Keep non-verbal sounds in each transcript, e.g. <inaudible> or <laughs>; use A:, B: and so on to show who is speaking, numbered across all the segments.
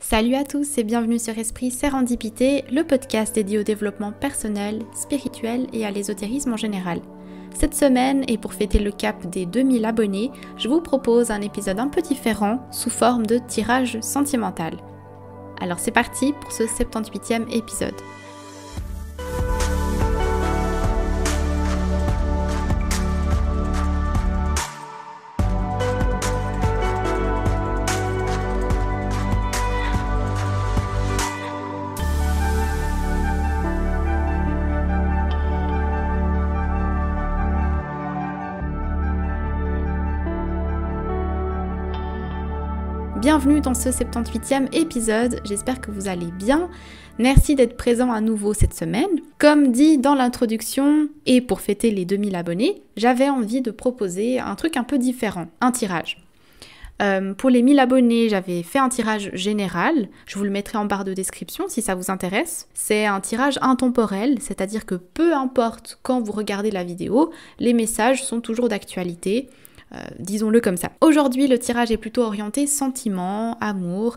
A: Salut à tous et bienvenue sur Esprit Sérendipité, le podcast dédié au développement personnel, spirituel et à l'ésotérisme en général. Cette semaine, et pour fêter le cap des 2000 abonnés, je vous propose un épisode un peu différent sous forme de tirage sentimental. Alors c'est parti pour ce 78e épisode. bienvenue dans ce 78e épisode, j'espère que vous allez bien. Merci d'être présent à nouveau cette semaine. Comme dit dans l'introduction, et pour fêter les 2000 abonnés, j'avais envie de proposer un truc un peu différent, un tirage. Euh, pour les 1000 abonnés, j'avais fait un tirage général. Je vous le mettrai en barre de description si ça vous intéresse. C'est un tirage intemporel, c'est-à-dire que peu importe quand vous regardez la vidéo, les messages sont toujours d'actualité. Euh, disons-le comme ça. Aujourd'hui, le tirage est plutôt orienté sentiment, amour.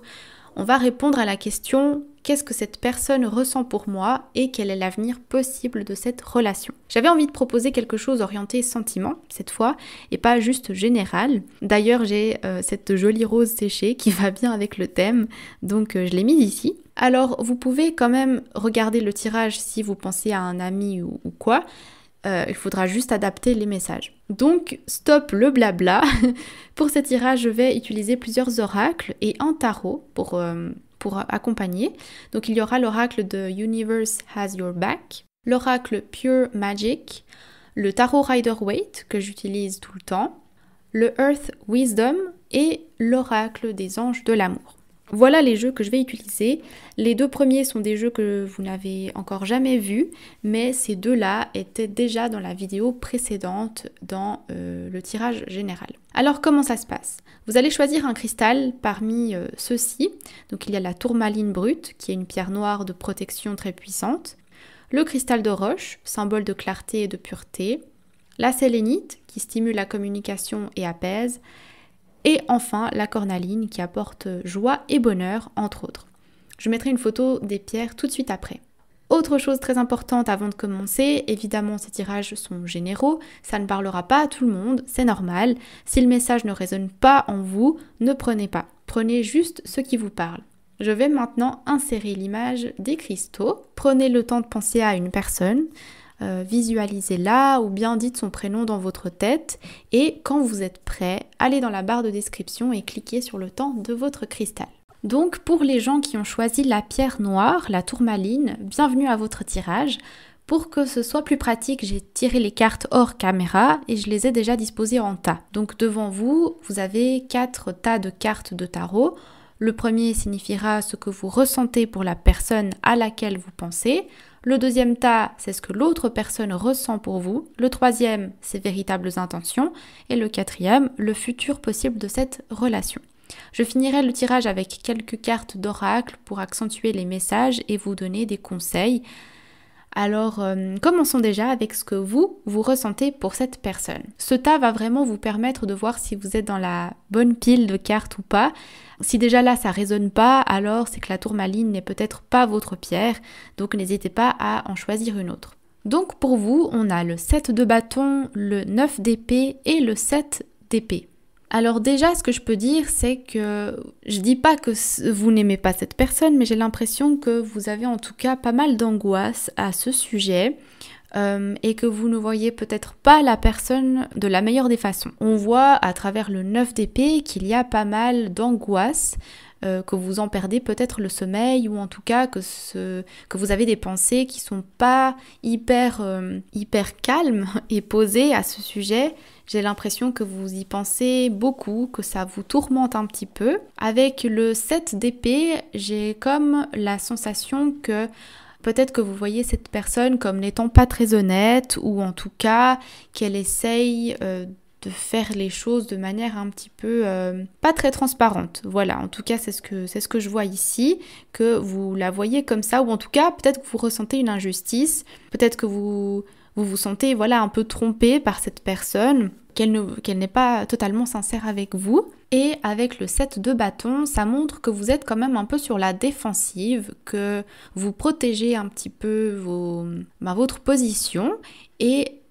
A: On va répondre à la question qu'est-ce que cette personne ressent pour moi et quel est l'avenir possible de cette relation. J'avais envie de proposer quelque chose orienté sentiment cette fois et pas juste général. D'ailleurs j'ai euh, cette jolie rose séchée qui <laughs> va bien avec le thème donc euh, je l'ai mise ici. Alors vous pouvez quand même regarder le tirage si vous pensez à un ami ou quoi. Euh, il faudra juste adapter les messages. Donc, stop le blabla. <laughs> pour cette tirage je vais utiliser plusieurs oracles et un tarot pour, euh, pour accompagner. Donc, il y aura l'oracle de Universe Has Your Back, l'oracle Pure Magic, le tarot Rider-Waite que j'utilise tout le temps, le Earth Wisdom et l'oracle des anges de l'amour. Voilà les jeux que je vais utiliser. Les deux premiers sont des jeux que vous n'avez encore jamais vus, mais ces deux-là étaient déjà dans la vidéo précédente dans euh, le tirage général. Alors comment ça se passe Vous allez choisir un cristal parmi euh, ceux-ci. Donc il y a la tourmaline brute, qui est une pierre noire de protection très puissante. Le cristal de roche, symbole de clarté et de pureté. La sélénite, qui stimule la communication et apaise et enfin la cornaline qui apporte joie et bonheur, entre autres. Je mettrai une photo des pierres tout de suite après. Autre chose très importante avant de commencer, évidemment ces tirages sont généraux, ça ne parlera pas à tout le monde, c'est normal. Si le message ne résonne pas en vous, ne prenez pas, prenez juste ce qui vous parle. Je vais maintenant insérer l'image des cristaux. Prenez le temps de penser à une personne, euh, visualisez-la ou bien dites son prénom dans votre tête et quand vous êtes prêt, allez dans la barre de description et cliquez sur le temps de votre cristal. Donc pour les gens qui ont choisi la pierre noire, la tourmaline, bienvenue à votre tirage. Pour que ce soit plus pratique, j'ai tiré les cartes hors caméra et je les ai déjà disposées en tas. Donc devant vous, vous avez quatre tas de cartes de tarot. Le premier signifiera ce que vous ressentez pour la personne à laquelle vous pensez. Le deuxième tas, c'est ce que l'autre personne ressent pour vous. Le troisième, ses véritables intentions. Et le quatrième, le futur possible de cette relation. Je finirai le tirage avec quelques cartes d'oracle pour accentuer les messages et vous donner des conseils. Alors euh, commençons déjà avec ce que vous, vous ressentez pour cette personne. Ce tas va vraiment vous permettre de voir si vous êtes dans la bonne pile de cartes ou pas. Si déjà là ça résonne pas, alors c'est que la tourmaline n'est peut-être pas votre pierre, donc n'hésitez pas à en choisir une autre. Donc pour vous, on a le 7 de bâton, le 9 d'épée et le 7 d'épée. Alors déjà, ce que je peux dire, c'est que je dis pas que vous n'aimez pas cette personne, mais j'ai l'impression que vous avez en tout cas pas mal d'angoisse à ce sujet. Euh, et que vous ne voyez peut-être pas la personne de la meilleure des façons. On voit à travers le 9 d'épée qu'il y a pas mal d'angoisse, euh, que vous en perdez peut-être le sommeil ou en tout cas que, que vous avez des pensées qui sont pas hyper, euh, hyper calmes <laughs> et posées à ce sujet j'ai l'impression que vous y pensez beaucoup, que ça vous tourmente un petit peu. Avec le 7 d'épée, j'ai comme la sensation que peut-être que vous voyez cette personne comme n'étant pas très honnête ou en tout cas qu'elle essaye euh, de faire les choses de manière un petit peu euh, pas très transparente. Voilà, en tout cas, c'est ce que c'est ce que je vois ici, que vous la voyez comme ça, ou en tout cas, peut-être que vous ressentez une injustice, peut-être que vous vous vous sentez voilà un peu trompé par cette personne, qu'elle n'est pas totalement sincère avec vous. Et avec le 7 de bâton, ça montre que vous êtes quand même un peu sur la défensive, que vous protégez un petit peu vos, bah, votre position et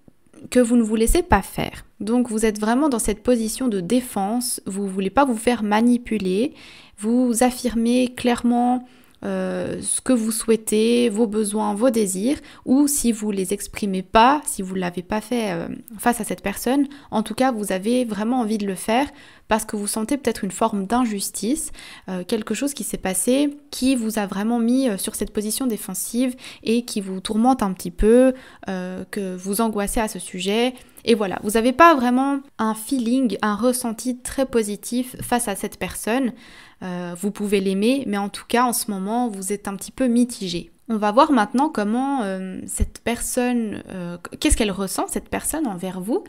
A: que vous ne vous laissez pas faire. Donc vous êtes vraiment dans cette position de défense, vous voulez pas vous faire manipuler, vous affirmez clairement euh, ce que vous souhaitez, vos besoins, vos désirs, ou si vous les exprimez pas, si vous ne l'avez pas fait euh, face à cette personne, en tout cas vous avez vraiment envie de le faire parce que vous sentez peut-être une forme d'injustice, euh, quelque chose qui s'est passé, qui vous a vraiment mis sur cette position défensive et qui vous tourmente un petit peu, que vous angoissez à ce sujet, et voilà, vous n'avez pas vraiment un feeling, un ressenti très positif face à cette personne. Euh, vous pouvez l'aimer, mais en tout cas, en ce moment, vous êtes un petit peu mitigé. On va voir maintenant comment euh, cette personne, euh, qu'est-ce qu'elle ressent, cette personne envers vous.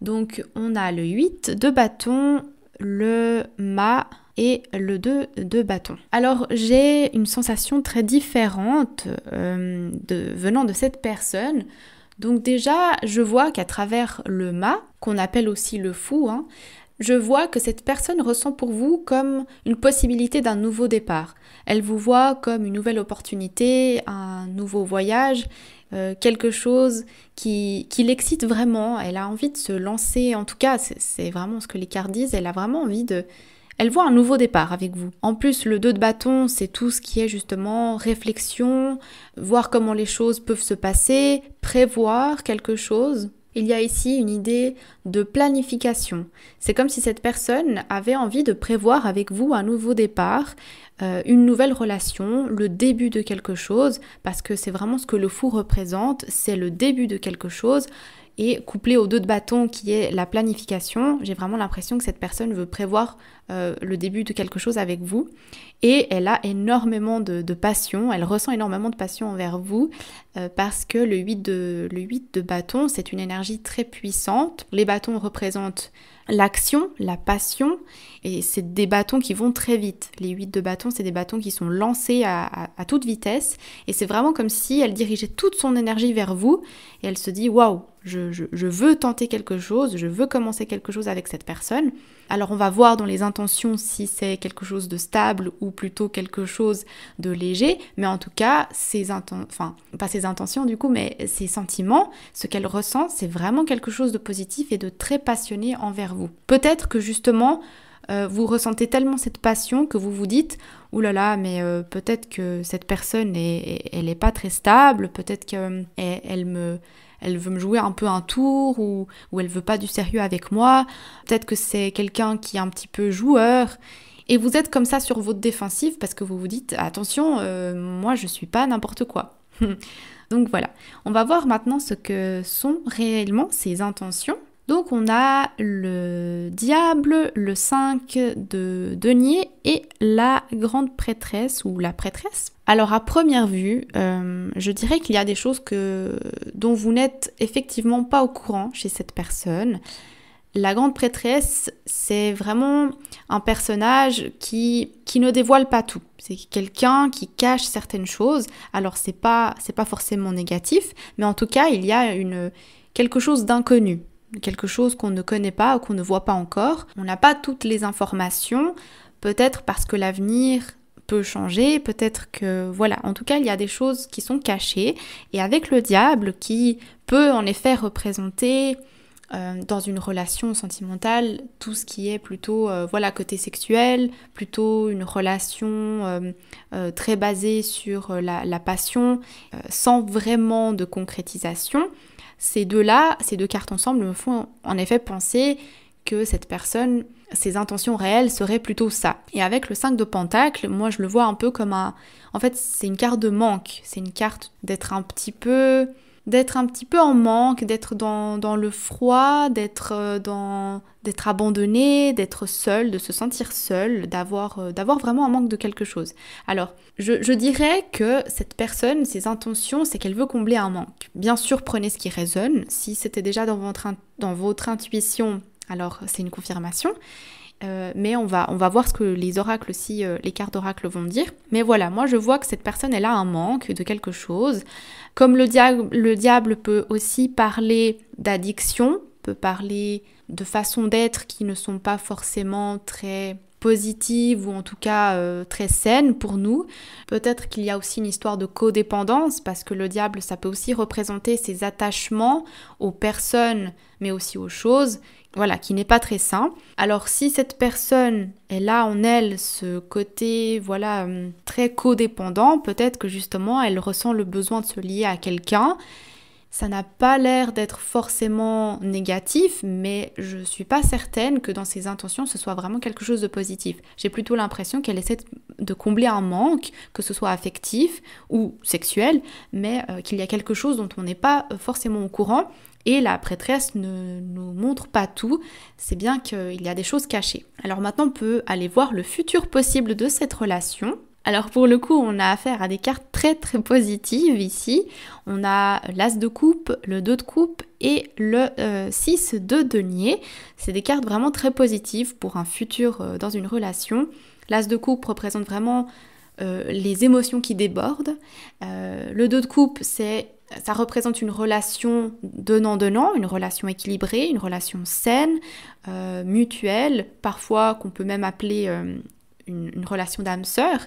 A: Donc, on a le 8 de bâton, le ma et le 2 de bâton. Alors j'ai une sensation très différente venant de cette personne. Donc déjà, je vois qu'à travers le mât, qu'on appelle aussi le fou, hein, je vois que cette personne ressent pour vous comme une possibilité d'un nouveau départ. Elle vous voit comme une nouvelle opportunité, un nouveau voyage, euh, quelque chose qui, qui l'excite vraiment. Elle a envie de se lancer, en tout cas, c'est vraiment ce que les cartes disent, elle a vraiment envie de, elle voit un nouveau départ avec vous. En plus, le 2 de bâton, c'est tout ce qui est justement réflexion, voir comment les choses peuvent se passer, prévoir quelque chose. Il y a ici une idée de planification. C'est comme si cette personne avait envie de prévoir avec vous un nouveau départ, euh, une nouvelle relation, le début de quelque chose, parce que c'est vraiment ce que le fou représente, c'est le début de quelque chose, et couplé au deux de bâton qui est la planification, j'ai vraiment l'impression que cette personne veut prévoir euh, le début de quelque chose avec vous. Et elle a énormément de, passion, elle ressent énormément de passion envers vous euh, parce que le 8 le 8 de bâton, c'est une énergie très puissante. Les bâtons représentent l'action, la passion, et c'est des bâtons qui vont très vite. Les huit de bâtons, c'est des bâtons qui sont lancés à, toute vitesse, et c'est vraiment comme si elle dirigeait toute son énergie vers vous, et elle se dit, waouh, je veux tenter quelque chose, je veux commencer quelque chose avec cette personne, alors on va voir dans les intentions si c'est quelque chose de stable ou plutôt quelque chose de léger, mais en tout cas, ses intentions, enfin pas ses intentions du coup, mais ses sentiments, ce qu'elle ressent, c'est vraiment quelque chose de positif et de très passionné envers vous. Peut-être que justement, euh, vous ressentez tellement cette passion que vous vous dites oulala là là, mais euh, peut-être que cette personne, elle n'est pas très stable, peut-être qu'elle euh, elle me, elle veut me jouer un peu un tour ou, elle veut pas du sérieux avec moi. Peut-être que c'est quelqu'un qui est un petit peu joueur. Et vous êtes comme ça sur votre défensive parce que vous vous dites attention, euh, moi je suis pas n'importe quoi. <laughs> Donc voilà, on va voir maintenant ce que sont réellement ses intentions donc on a le diable, le 5 de denier et la grande prêtresse ou la prêtresse. Alors à première vue, euh, je dirais qu'il y a des choses que, dont vous n'êtes effectivement pas au courant chez cette personne. La grande prêtresse, c'est vraiment un personnage qui, ne dévoile pas tout. C'est quelqu'un qui cache certaines choses. Alors c'est pas pas forcément négatif, mais en tout cas, il y a quelque chose d'inconnu quelque chose qu'on ne connaît pas ou qu'on ne voit pas encore. On n'a pas toutes les informations, peut-être parce que l'avenir peut changer, peut-être que voilà, en tout cas il y a des choses qui sont cachées et avec le diable qui peut en effet représenter euh, dans une relation sentimentale tout ce qui est plutôt euh, voilà côté sexuel plutôt une relation euh, très basée sur la passion sans vraiment de concrétisation ces deux-là, ces deux cartes ensemble me font en effet penser que cette personne, ses intentions réelles seraient plutôt ça. Et avec le 5 de Pentacle, moi je le vois un peu comme un... En fait, c'est une carte de manque, c'est une carte d'être un petit peu d'être un petit peu en manque, d'être dans, le froid, d'être euh, dans d'être abandonné, d'être seul, de se sentir seul, d'avoir euh, d'avoir vraiment un manque de quelque chose. Alors, je, dirais que cette personne, ses intentions, c'est qu'elle veut combler un manque. Bien sûr, prenez ce qui résonne. Si c'était déjà dans votre, dans votre intuition, alors c'est une confirmation. Euh, mais on va, voir ce que les oracles aussi, euh, les cartes d'oracle vont dire. Mais voilà, moi je vois que cette personne, elle a un manque de quelque chose. Comme le diable, le diable peut aussi parler d'addiction, peut parler de façons d'être qui ne sont pas forcément très positives ou en tout cas euh, très saines pour nous. Peut-être qu'il y a aussi une histoire de codépendance parce que le diable, ça peut aussi représenter ses attachements aux personnes mais aussi aux choses voilà, qui n'est pas très sain. Alors si cette personne, elle a en elle ce côté, voilà, euh, très codépendant, peut-être que justement, elle ressent le besoin de se lier à quelqu'un ça n'a pas l'air d'être forcément négatif, mais je suis pas certaine que dans ses intentions ce soit vraiment quelque chose de positif. J'ai plutôt l'impression qu'elle essaie de combler un manque, que ce soit affectif ou sexuel, mais euh, qu'il y a quelque chose dont on n'est pas euh, forcément au courant et la prêtresse ne nous montre pas tout, c'est bien qu'il y a des choses cachées. Alors maintenant on peut aller voir le futur possible de cette relation, alors pour le coup, on a affaire à des cartes très très positives ici. On a l'as de coupe, le dos de coupe et le 6 euh, de denier. C'est des cartes vraiment très positives pour un futur euh, dans une relation. L'as de coupe représente vraiment euh, les émotions qui débordent. le dos de coupe, c'est ça représente une relation donnant-donnant, une relation équilibrée, une relation saine, mutuelle, parfois qu'on peut même appeler une, relation d'âme sœur.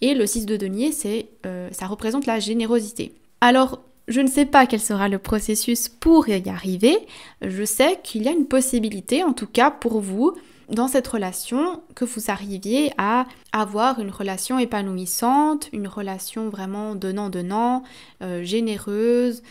A: Et le 6 de denier, c'est, euh, ça représente la générosité. Alors, je ne sais pas quel sera le processus pour y arriver. Je sais qu'il y a une possibilité, en tout cas pour vous, dans cette relation, que vous arriviez à avoir une relation épanouissante, une relation vraiment donnant-donnant, euh, généreuse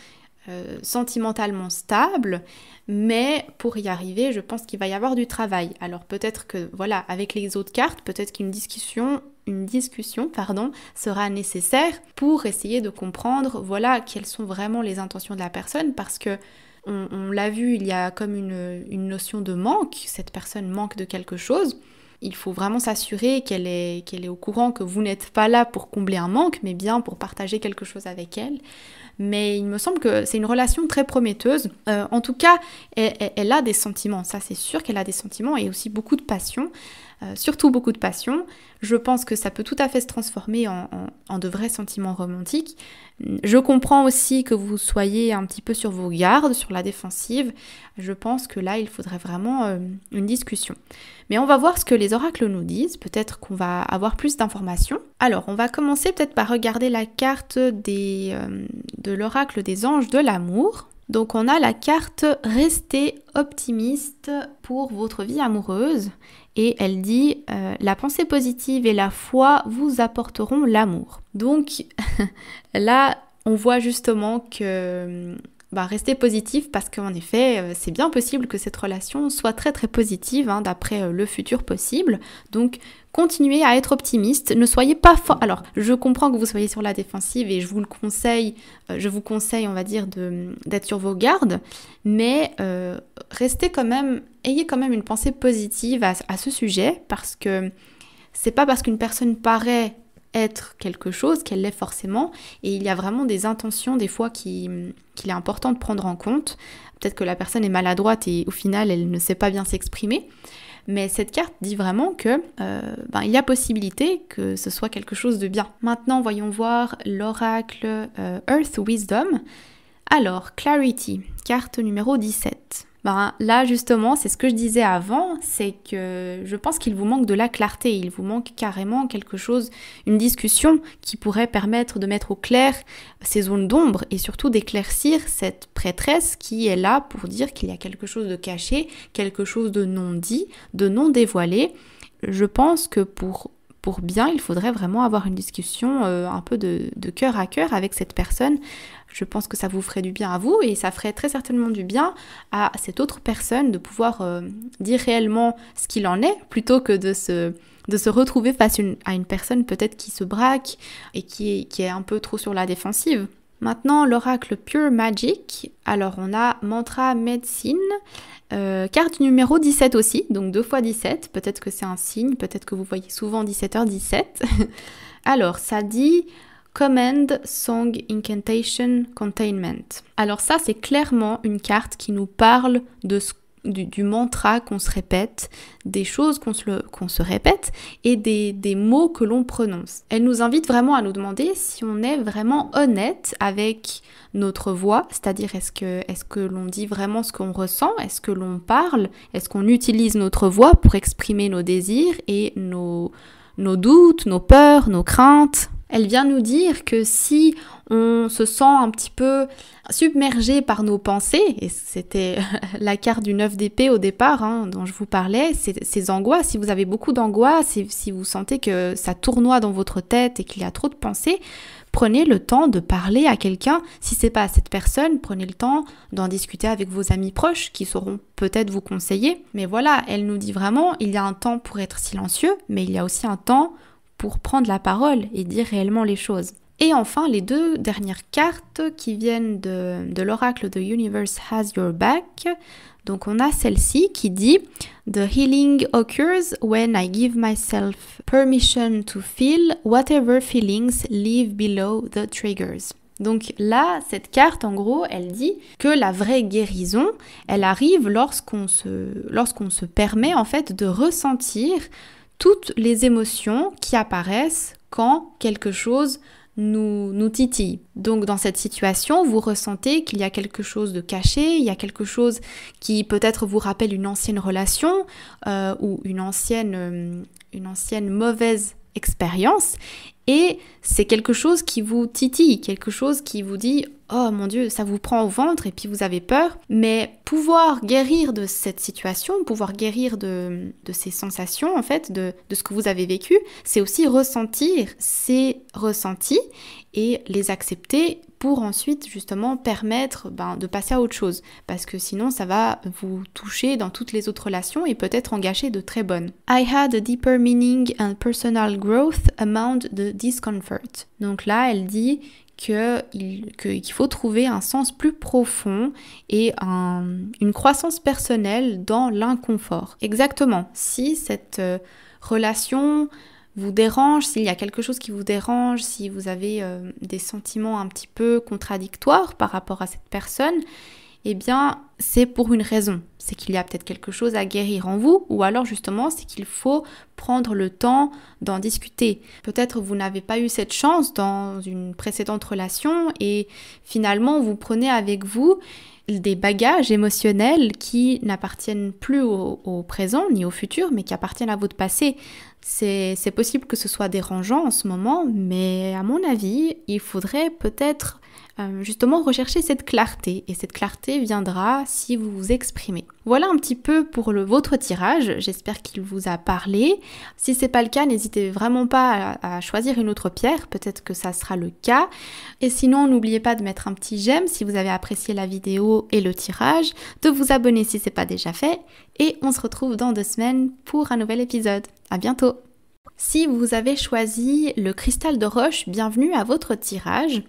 A: euh, sentimentalement stable, mais pour y arriver, je pense qu'il va y avoir du travail. Alors peut-être que, voilà, avec les autres cartes, peut-être qu'une discussion, une discussion, pardon, sera nécessaire pour essayer de comprendre, voilà, quelles sont vraiment les intentions de la personne, parce que on, l'a vu, il y a comme une, une notion de manque, cette personne manque de quelque chose. Il faut vraiment s'assurer qu'elle est, qu'elle est au courant que vous n'êtes pas là pour combler un manque, mais bien pour partager quelque chose avec elle mais il me semble que c'est une relation très prometteuse. Euh, en tout cas, elle, a des sentiments, ça c'est sûr qu'elle a des sentiments et aussi beaucoup de passion. Euh, surtout beaucoup de passion. Je pense que ça peut tout à fait se transformer en, de vrais sentiments romantiques. Je comprends aussi que vous soyez un petit peu sur vos gardes, sur la défensive. Je pense que là, il faudrait vraiment euh, une discussion. Mais on va voir ce que les oracles nous disent. Peut-être qu'on va avoir plus d'informations. Alors, on va commencer peut-être par regarder la carte euh, de l'oracle des anges de l'amour. Donc on a la carte Restez optimiste pour votre vie amoureuse et elle dit euh, la pensée positive et la foi vous apporteront l'amour. Donc <laughs> là, on voit justement que Restez positif parce qu'en effet, euh, c'est bien possible que cette relation soit très très positive hein, d'après euh, le futur possible. Donc, continuez à être optimiste. Ne soyez pas fort. Alors, je comprends que vous soyez sur la défensive et je vous le conseille. Euh, je vous conseille, on va dire, d'être sur vos gardes, mais restez quand même, ayez quand même une pensée positive à, à ce sujet parce que c'est pas parce qu'une personne paraît être quelque chose, qu'elle l'est forcément, et il y a vraiment des intentions des fois qu'il est important de prendre en compte. Peut-être que la personne est maladroite et au final elle ne sait pas bien s'exprimer, mais cette carte dit vraiment que euh, ben, il y a possibilité que ce soit quelque chose de bien. Maintenant, voyons voir l'oracle euh, Earth Wisdom. Alors, Clarity, carte numéro 17. Ben, là justement, c'est ce que je disais avant, c'est que je pense qu'il vous manque de la clarté, il vous manque carrément quelque chose, une discussion qui pourrait permettre de mettre au clair ces zones d'ombre et surtout d'éclaircir cette prêtresse qui est là pour dire qu'il y a quelque chose de caché, quelque chose de non dit, de non dévoilé. Je pense que pour pour bien, il faudrait vraiment avoir une discussion euh, un peu de, de cœur à cœur avec cette personne je pense que ça vous ferait du bien à vous et ça ferait très certainement du bien à cette autre personne de pouvoir euh, dire réellement ce qu'il en est plutôt que de se de se retrouver face à une personne peut-être qui se braque et qui est, qui est un peu trop sur la défensive. Maintenant, l'oracle Pure Magic. Alors, on a mantra médecine, euh, carte numéro 17 aussi, donc deux fois 17. Peut-être que c'est un signe, peut-être que vous voyez souvent 17h17. <laughs> Alors, ça dit Command Song Incantation Containment. Alors ça, c'est clairement une carte qui nous parle du, mantra qu'on se répète, des choses qu'on se, répète et des, mots que l'on prononce. Elle nous invite vraiment à nous demander si on est vraiment honnête avec notre voix, c'est-à-dire est-ce que, l'on dit vraiment ce qu'on ressent, est-ce que l'on parle, est-ce qu'on utilise notre voix pour exprimer nos désirs et nos doutes, nos peurs, nos craintes. Elle vient nous dire que si on se sent un petit peu submergé par nos pensées, et c'était <laughs> la carte du 9 d'épée au départ hein, dont je vous parlais, ces angoisses, si vous avez beaucoup d'angoisse, si vous sentez que ça tournoie dans votre tête et qu'il y a trop de pensées, prenez le temps de parler à quelqu'un. Si c'est pas à cette personne, prenez le temps d'en discuter avec vos amis proches qui sauront peut-être vous conseiller. Mais voilà, elle nous dit vraiment, il y a un temps pour être silencieux, mais il y a aussi un temps pour prendre la parole et dire réellement les choses. Et enfin, les deux dernières cartes qui viennent de, l'oracle de Universe Has Your Back. Donc on a celle-ci qui dit The healing occurs when I give myself permission to feel whatever feelings live below the triggers. Donc là, cette carte, en gros, elle dit que la vraie guérison, elle arrive lorsqu'on se, lorsqu'on se permet en fait de ressentir toutes les émotions qui apparaissent quand quelque chose nous, nous titille. Donc dans cette situation, vous ressentez qu'il y a quelque chose de caché, il y a quelque chose qui peut-être vous rappelle une ancienne relation euh, ou une ancienne, euh, une ancienne mauvaise expérience et c'est quelque chose qui vous titille, quelque chose qui vous dit oh mon Dieu, ça vous prend au ventre et puis vous avez peur. Mais pouvoir guérir de cette situation, pouvoir guérir de, ces sensations, en fait, de, ce que vous avez vécu, c'est aussi ressentir ces ressentis et les accepter pour ensuite justement permettre ben, de passer à autre chose. Parce que sinon, ça va vous toucher dans toutes les autres relations et peut-être en de très bonnes. I had a deeper meaning and personal growth amount the discomfort. Donc là, elle dit qu'il que, faut trouver un sens plus profond et une croissance personnelle dans l'inconfort. Exactement, si cette euh, relation vous dérange, s'il y a quelque chose qui vous dérange, si vous avez euh, des sentiments un petit peu contradictoires par rapport à cette personne, eh bien, c'est pour une raison. C'est qu'il y a peut-être quelque chose à guérir en vous, ou alors justement, c'est qu'il faut prendre le temps d'en discuter. Peut-être vous n'avez pas eu cette chance dans une précédente relation, et finalement, vous prenez avec vous des bagages émotionnels qui n'appartiennent plus au, présent ni au futur, mais qui appartiennent à votre passé. C'est possible que ce soit dérangeant en ce moment, mais à mon avis, il faudrait peut-être euh, justement rechercher cette clarté et cette clarté viendra si vous vous exprimez. Voilà un petit peu pour le, votre tirage, j'espère qu'il vous a parlé. Si n'est pas le cas, n'hésitez vraiment pas à, choisir une autre pierre, peut-être que ça sera le cas. Et sinon, n'oubliez pas de mettre un petit j'aime si vous avez apprécié la vidéo et le tirage, de vous abonner si ce n'est pas déjà fait et on se retrouve dans deux semaines pour un nouvel épisode. À bientôt. Si vous avez choisi le cristal de roche, bienvenue à votre tirage.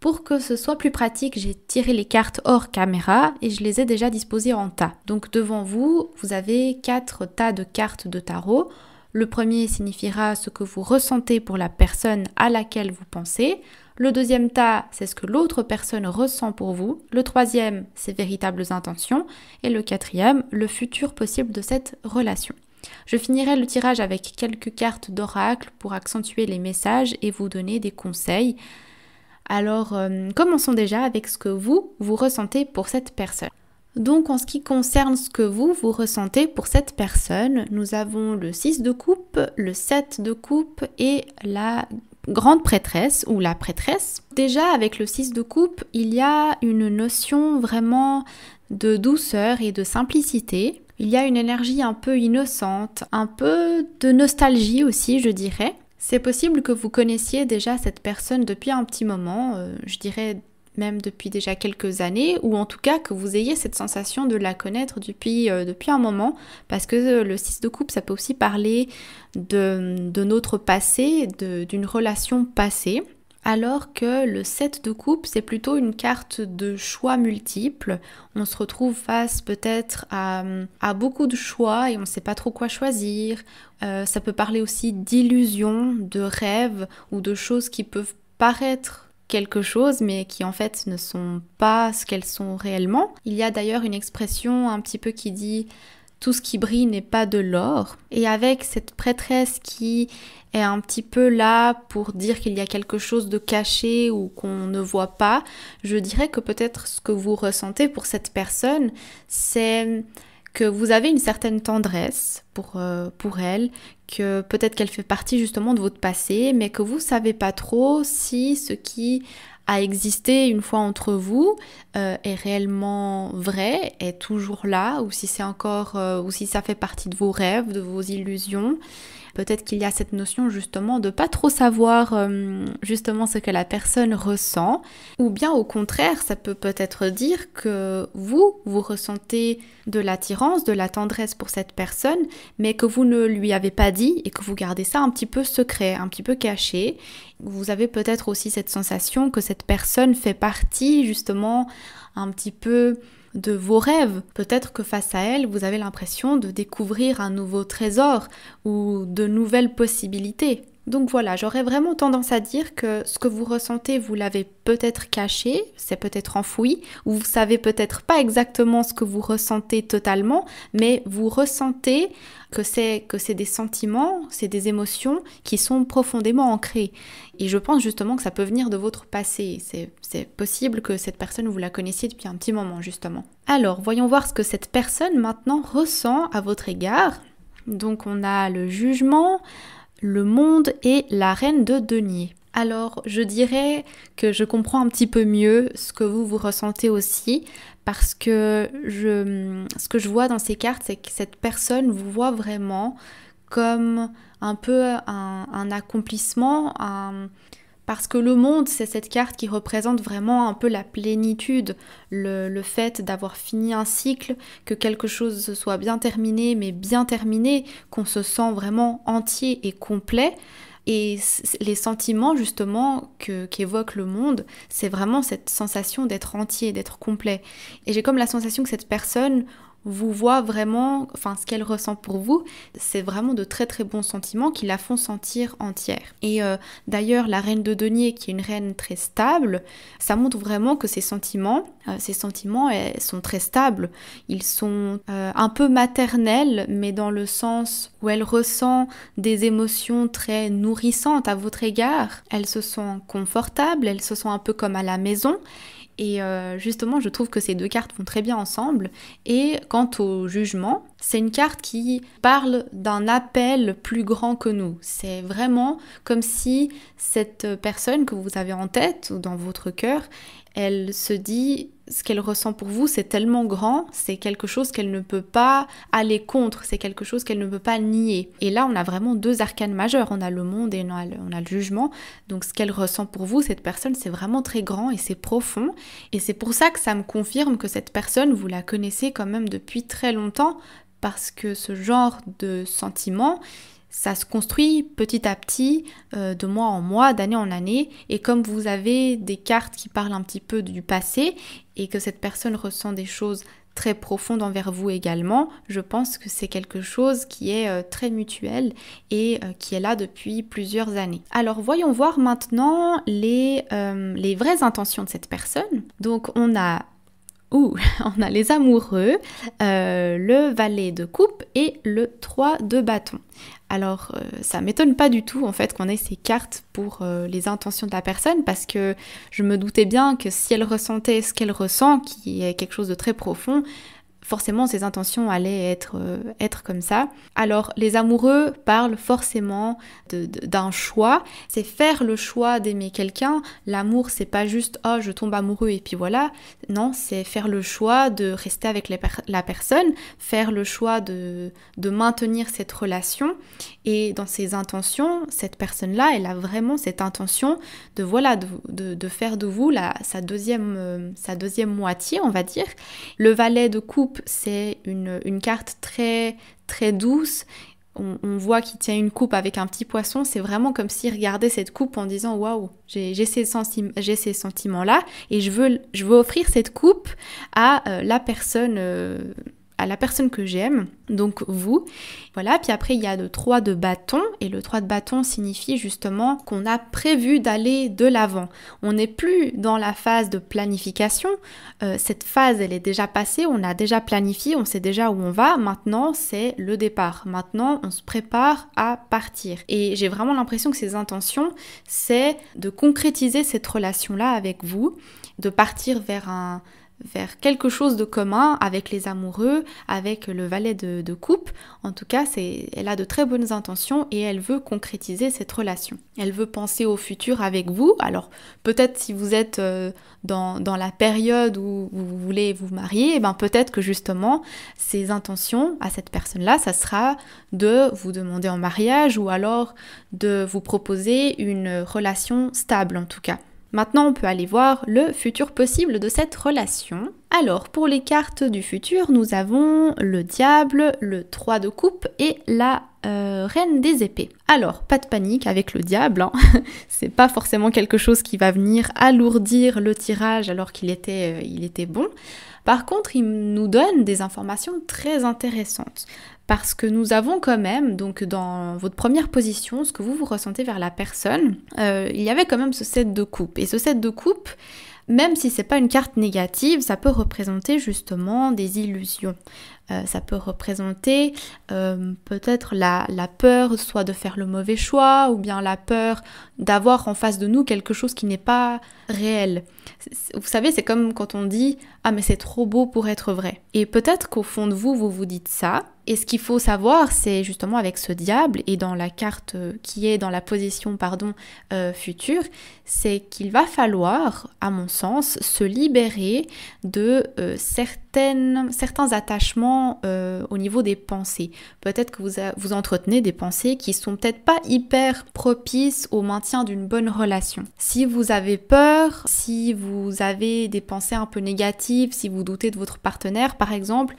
A: Pour que ce soit plus pratique, j'ai tiré les cartes hors caméra et je les ai déjà disposées en tas. Donc devant vous, vous avez quatre tas de cartes de tarot. Le premier signifiera ce que vous ressentez pour la personne à laquelle vous pensez. Le deuxième tas, c'est ce que l'autre personne ressent pour vous. Le troisième, ses véritables intentions. Et le quatrième, le futur possible de cette relation. Je finirai le tirage avec quelques cartes d'oracle pour accentuer les messages et vous donner des conseils. Alors euh, commençons déjà avec ce que vous, vous ressentez pour cette personne. Donc en ce qui concerne ce que vous, vous ressentez pour cette personne, nous avons le 6 de coupe, le 7 de coupe et la grande prêtresse ou la prêtresse. Déjà avec le 6 de coupe, il y a une notion vraiment de douceur et de simplicité. Il y a une énergie un peu innocente, un peu de nostalgie aussi, je dirais. C'est possible que vous connaissiez déjà cette personne depuis un petit moment, euh, je dirais même depuis déjà quelques années, ou en tout cas que vous ayez cette sensation de la connaître depuis, euh, depuis un moment, parce que euh, le 6 de coupe, ça peut aussi parler de notre passé, d'une relation passée alors que le 7 de coupe, c'est plutôt une carte de choix multiples. On se retrouve face peut-être à, beaucoup de choix et on ne sait pas trop quoi choisir. Euh, ça peut parler aussi d'illusions, de rêves ou de choses qui peuvent paraître quelque chose mais qui en fait ne sont pas ce qu'elles sont réellement. Il y a d'ailleurs une expression un petit peu qui dit tout ce qui brille n'est pas de l'or. Et avec cette prêtresse qui est un petit peu là pour dire qu'il y a quelque chose de caché ou qu'on ne voit pas, je dirais que peut-être ce que vous ressentez pour cette personne, c'est que vous avez une certaine tendresse pour, euh, pour elle, que peut-être qu'elle fait partie justement de votre passé, mais que vous savez pas trop si ce qui à exister une fois entre vous euh, est réellement vrai, est toujours là, ou si c'est encore, euh, ou si ça fait partie de vos rêves, de vos illusions. Peut-être qu'il y a cette notion justement de pas trop savoir euh, justement ce que la personne ressent. Ou bien au contraire, ça peut peut-être dire que vous, vous ressentez de l'attirance, de la tendresse pour cette personne, mais que vous ne lui avez pas dit et que vous gardez ça un petit peu secret, un petit peu caché. Vous avez peut-être aussi cette sensation que cette personne fait partie justement un petit peu de vos rêves. Peut-être que face à elle, vous avez l'impression de découvrir un nouveau trésor ou de nouvelles possibilités. Donc voilà, j'aurais vraiment tendance à dire que ce que vous ressentez, vous l'avez peut-être caché, c'est peut-être enfoui, ou vous savez peut-être pas exactement ce que vous ressentez totalement, mais vous ressentez que c'est que c'est des sentiments, c'est des émotions qui sont profondément ancrées. Et je pense justement que ça peut venir de votre passé. C'est possible que cette personne vous la connaissiez depuis un petit moment justement. Alors voyons voir ce que cette personne maintenant ressent à votre égard. Donc on a le jugement, le Monde et La Reine de Denier. Alors, je dirais que je comprends un petit peu mieux ce que vous vous ressentez aussi, parce que je, ce que je vois dans ces cartes, c'est que cette personne vous voit vraiment comme un peu un, un accomplissement, un, parce que le monde, c'est cette carte qui représente vraiment un peu la plénitude, le, fait d'avoir fini un cycle, que quelque chose se soit bien terminé, mais bien terminé, qu'on se sent vraiment entier et complet. Et les sentiments justement qu'évoque le monde, c'est vraiment cette sensation d'être entier, d'être complet. Et j'ai comme la sensation que cette personne, vous voit vraiment, enfin ce qu'elle ressent pour vous, c'est vraiment de très très bons sentiments qui la font sentir entière. Et euh, d'ailleurs, la reine de denier, qui est une reine très stable, ça montre vraiment que ses sentiments, euh, sentiments eh, sont très stables. Ils sont euh, un peu maternels, mais dans le sens où elle ressent des émotions très nourrissantes à votre égard. Elle se sent confortable, elle se sent un peu comme à la maison. Et euh, justement, je trouve que ces deux cartes vont très bien ensemble. Et quant au jugement, c'est une carte qui parle d'un appel plus grand que nous. C'est vraiment comme si cette personne que vous avez en tête ou dans votre cœur, elle se dit ce qu'elle ressent pour vous, c'est tellement grand, c'est quelque chose qu'elle ne peut pas aller contre, c'est quelque chose qu'elle ne peut pas nier. Et là, on a vraiment deux arcanes majeurs, on a le monde et on a le, jugement. Donc ce qu'elle ressent pour vous, cette personne, c'est vraiment très grand et c'est profond. Et c'est pour ça que ça me confirme que cette personne, vous la connaissez quand même depuis très longtemps, parce que ce genre de sentiment, ça se construit petit à petit, euh, de mois en mois, d'année en année. Et comme vous avez des cartes qui parlent un petit peu du passé, et que cette personne ressent des choses très profondes envers vous également, je pense que c'est quelque chose qui est euh, très mutuel et euh, qui est là depuis plusieurs années. Alors voyons voir maintenant les, euh, les vraies intentions de cette personne. Donc on a <laughs> on a les amoureux, le valet de coupe et le 3 de bâton. Alors euh, ça m'étonne pas du tout en fait qu'on ait ces cartes pour euh, les intentions de la personne parce que je me doutais bien que si elle ressentait ce qu'elle ressent, qui est quelque chose de très profond, forcément ses intentions allaient être, euh, être comme ça. Alors les amoureux parlent forcément d'un choix, c'est faire le choix d'aimer quelqu'un. L'amour c'est pas juste oh je tombe amoureux et puis voilà. Non, c'est faire le choix de rester avec la, personne, faire le choix de, de maintenir cette relation et dans ses intentions, cette personne-là, elle a vraiment cette intention de voilà de, faire de vous la, sa, deuxième, euh, sa deuxième moitié, on va dire. Le valet de coupe c'est une, carte très très douce. On, voit qu'il tient une coupe avec un petit poisson. C'est vraiment comme s'il regardait cette coupe en disant Waouh, j'ai ces, sentiments-là et je veux, je veux offrir cette coupe à euh, la personne. Euh, à la personne que j'aime, donc vous. Voilà, puis après il y a le 3 de bâton, et le 3 de bâton signifie justement qu'on a prévu d'aller de l'avant. On n'est plus dans la phase de planification, euh, cette phase elle est déjà passée, on a déjà planifié, on sait déjà où on va, maintenant c'est le départ, maintenant on se prépare à partir. Et j'ai vraiment l'impression que ces intentions, c'est de concrétiser cette relation-là avec vous, de partir vers un vers quelque chose de commun avec les amoureux, avec le valet de, coupe. En tout cas, elle a de très bonnes intentions et elle veut concrétiser cette relation. Elle veut penser au futur avec vous. Alors peut-être si vous êtes euh, dans, la période où vous voulez vous marier, eh ben peut-être que justement ses intentions à cette personne-là, ça sera de vous demander en mariage ou alors de vous proposer une relation stable en tout cas. Maintenant, on peut aller voir le futur possible de cette relation. Alors, pour les cartes du futur, nous avons le diable, le 3 de coupe et la euh, reine des épées. Alors, pas de panique avec le diable, hein. <laughs> c'est pas forcément quelque chose qui va venir alourdir le tirage alors qu'il était, euh, était bon. Par contre, il nous donne des informations très intéressantes parce que nous avons quand même, donc dans votre première position, ce que vous vous ressentez vers la personne, euh, il y avait quand même ce set de coupe. Et ce set de coupe, même si c'est pas une carte négative, ça peut représenter justement des illusions. Euh, ça peut représenter euh, peut-être la, la, peur soit de faire le mauvais choix ou bien la peur d'avoir en face de nous quelque chose qui n'est pas réel. Vous savez, c'est comme quand on dit Ah, mais c'est trop beau pour être vrai. Et peut-être qu'au fond de vous, vous vous dites ça. Et ce qu'il faut savoir, c'est justement avec ce diable et dans la carte euh, qui est dans la position, pardon, euh, future, c'est qu'il va falloir, à mon sens, se libérer de euh, certaines, certains attachements au niveau des pensées. Peut-être que vous, vous entretenez des pensées qui sont peut-être pas hyper propices au maintien d'une bonne relation. Si vous avez peur, si vous avez des pensées un peu négatives, si vous doutez de votre partenaire par exemple,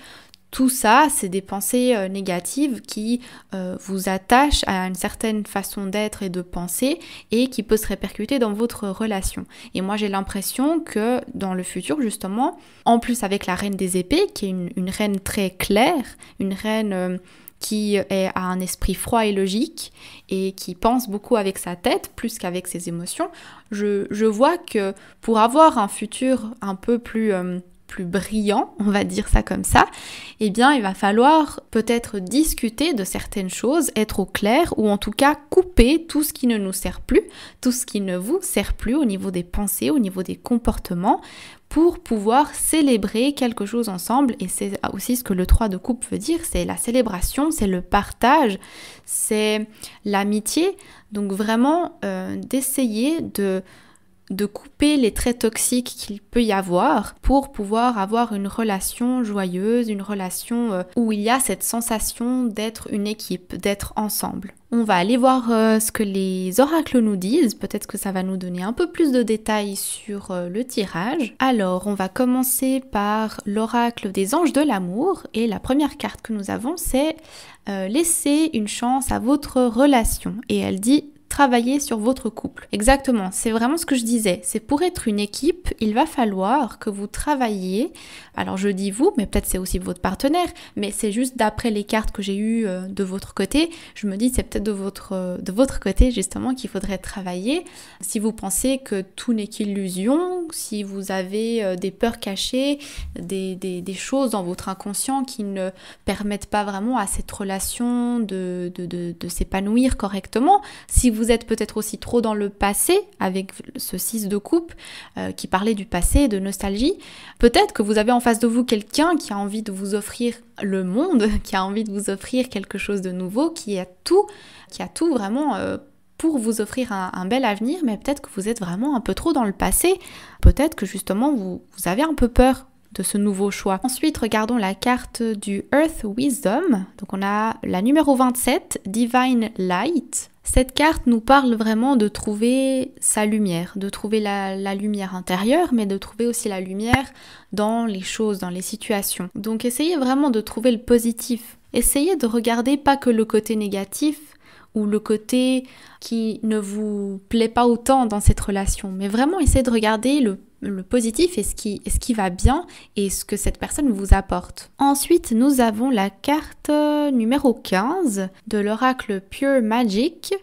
A: tout ça, c'est des pensées euh, négatives qui euh, vous attachent à une certaine façon d'être et de penser et qui peut se répercuter dans votre relation. Et moi, j'ai l'impression que dans le futur, justement, en plus avec la reine des épées, qui est une, reine très claire, une reine... Euh, qui est, à un esprit froid et logique et qui pense beaucoup avec sa tête plus qu'avec ses émotions, je, vois que pour avoir un futur un peu plus... Euh, plus brillant, on va dire ça comme ça, eh bien il va falloir peut-être discuter de certaines choses, être au clair ou en tout cas couper tout ce qui ne nous sert plus, tout ce qui ne vous sert plus au niveau des pensées, au niveau des comportements pour pouvoir célébrer quelque chose ensemble et c'est aussi ce que le 3 de coupe veut dire, c'est la célébration, c'est le partage, c'est l'amitié, donc vraiment euh, d'essayer de de couper les traits toxiques qu'il peut y avoir pour pouvoir avoir une relation joyeuse, une relation euh, où il y a cette sensation d'être une équipe, d'être ensemble. On va aller voir euh, ce que les oracles nous disent, peut-être que ça va nous donner un peu plus de détails sur euh, le tirage. Alors, on va commencer par l'oracle des anges de l'amour et la première carte que nous avons c'est laisser laissez une chance à votre relation et elle dit travailler sur votre couple. Exactement, c'est vraiment ce que je disais. C'est pour être une équipe, il va falloir que vous travailliez. Alors je dis vous, mais peut-être c'est aussi votre partenaire, mais c'est juste d'après les cartes que j'ai eues euh, de votre côté, je me dis c'est peut-être de votre, euh, de votre côté justement qu'il faudrait travailler. Si vous pensez que tout n'est qu'illusion, si vous avez euh, des peurs cachées, des, des, choses dans votre inconscient qui ne permettent pas vraiment à cette relation de, de, de, de s'épanouir correctement, si vous vous êtes peut-être aussi trop dans le passé, avec ce 6 de coupe euh, qui parlait du passé, de nostalgie, peut-être que vous avez en face de vous quelqu'un qui a envie de vous offrir le monde, <laughs> qui a envie de vous offrir quelque chose de nouveau, qui a tout, qui a tout vraiment... Euh, pour vous offrir un, bel avenir, mais peut-être que vous êtes vraiment un peu trop dans le passé. Peut-être que justement vous avez un peu peur de ce nouveau choix. Ensuite, regardons la carte du Earth Wisdom. Donc on a la numéro 27, Divine Light. Cette carte nous parle vraiment de trouver sa lumière, de trouver la, lumière intérieure, mais de trouver aussi la lumière dans les choses, dans les situations. Donc essayez vraiment de trouver le positif. Essayez de regarder pas que le côté négatif ou le côté qui ne vous plaît pas autant dans cette relation, mais vraiment essayez de regarder le le positif et ce qui, ce qui va bien et ce que cette personne vous apporte. Ensuite, nous avons la carte numéro 15 de l'oracle Pure Magic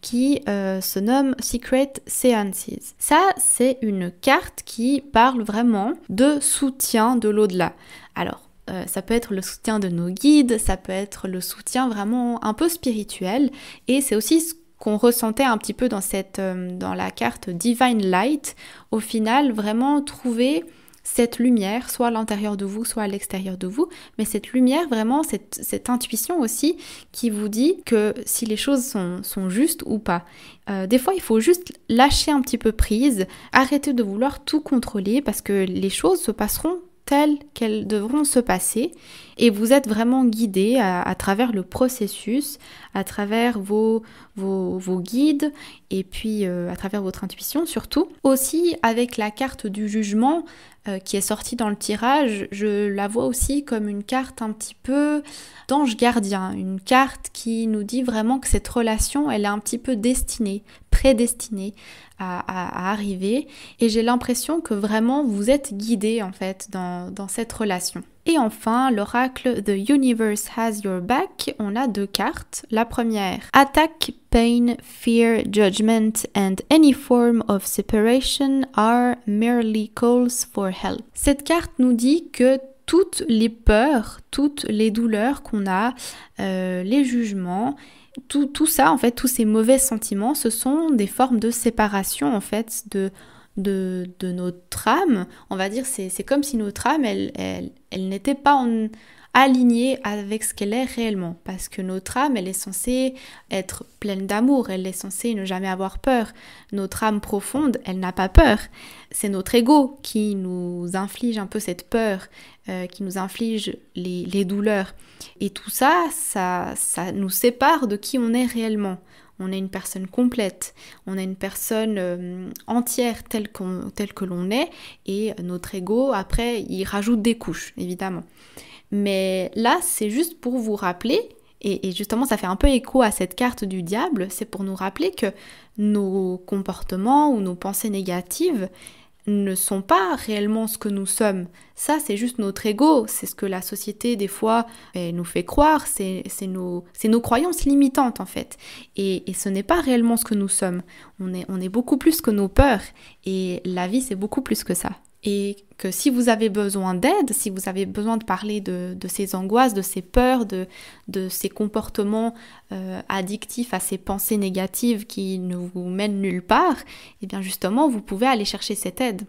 A: qui euh, se nomme Secret Seances. Ça, c'est une carte qui parle vraiment de soutien de l'au-delà. Alors, euh, ça peut être le soutien de nos guides, ça peut être le soutien vraiment un peu spirituel, et c'est aussi ce qu'on ressentait un petit peu dans, cette, euh, dans la carte Divine Light, au final, vraiment trouver cette lumière, soit à l'intérieur de vous, soit à l'extérieur de vous, mais cette lumière, vraiment, cette, cette, intuition aussi qui vous dit que si les choses sont, justes ou pas. Euh, des fois, il faut juste lâcher un petit peu prise, arrêter de vouloir tout contrôler parce que les choses se passeront telles qu'elles devront se passer et vous êtes vraiment guidé à, travers le processus, à travers vos, vos, guides et puis euh, à travers votre intuition surtout. Aussi avec la carte du jugement euh, qui est sortie dans le tirage, je la vois aussi comme une carte un petit peu d'ange gardien, une carte qui nous dit vraiment que cette relation elle est un petit peu destinée, prédestinée à, arriver. Et j'ai l'impression que vraiment vous êtes guidé en fait dans, cette relation. Et enfin, l'oracle The Universe Has Your Back, on a deux cartes. La première, attaque Pain, Fear, Judgment and any form of separation are merely calls for help. Cette carte nous dit que toutes les peurs, toutes les douleurs qu'on a, euh, les jugements, tout, ça, en fait, tous ces mauvais sentiments, ce sont des formes de séparation, en fait, de, de, de notre âme. On va dire, c'est comme si notre âme, elle, elle, elle n'était pas en, alignée avec ce qu'elle est réellement. Parce que notre âme, elle est censée être pleine d'amour, elle est censée ne jamais avoir peur. Notre âme profonde, elle n'a pas peur. C'est notre ego qui nous inflige un peu cette peur, euh, qui nous inflige les, douleurs. Et tout ça, ça, ça nous sépare de qui on est réellement on est une personne complète, on est une personne euh, entière telle, telle que l'on est, et notre ego, après, il rajoute des couches, évidemment. Mais là, c'est juste pour vous rappeler, et, justement ça fait un peu écho à cette carte du diable, c'est pour nous rappeler que nos comportements ou nos pensées négatives ne sont pas réellement ce que nous sommes. Ça, c'est juste notre ego, c'est ce que la société des fois nous fait croire, c'est nos, croyances limitantes en fait. Et, ce n'est pas réellement ce que nous sommes. on est beaucoup plus que nos peurs, et la vie, c'est beaucoup plus que ça et que si vous avez besoin d'aide, si vous avez besoin de parler de, ces angoisses, de ces peurs, de, de ces comportements euh, addictifs, à ces pensées négatives qui ne vous mènent nulle part, et eh bien justement, vous pouvez aller chercher cette aide.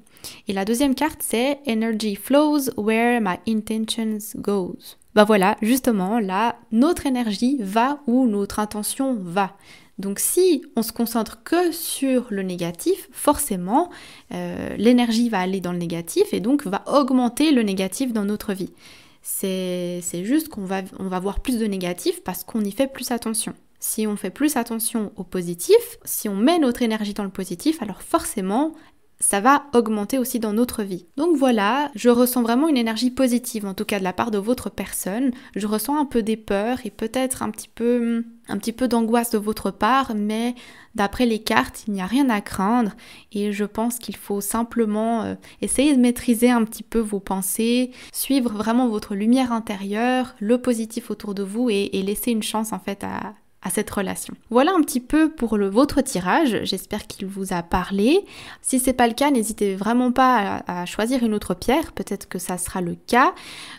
A: Et la deuxième carte, c'est Energy flows where my intentions goes. Bah ben voilà, justement, là, notre énergie va où notre intention va. Donc si on se concentre que sur le négatif, forcément, euh, l'énergie va aller dans le négatif et donc va augmenter le négatif dans notre vie. C'est juste qu'on va, on va voir plus de négatif parce qu'on y fait plus attention. Si on fait plus attention au positif, si on met notre énergie dans le positif, alors forcément ça va augmenter aussi dans notre vie. Donc voilà, je ressens vraiment une énergie positive, en tout cas de la part de votre personne. Je ressens un peu des peurs et peut-être un petit peu, un petit peu d'angoisse de votre part, mais d'après les cartes, il n'y a rien à craindre et je pense qu'il faut simplement euh, essayer de maîtriser un petit peu vos pensées, suivre vraiment votre lumière intérieure, le positif autour de vous et, et laisser une chance en fait à, cette relation. Voilà un petit peu pour le, votre tirage, j'espère qu'il vous a parlé. Si c'est pas le cas, n'hésitez vraiment pas à, choisir une autre pierre, peut-être que ça sera le cas.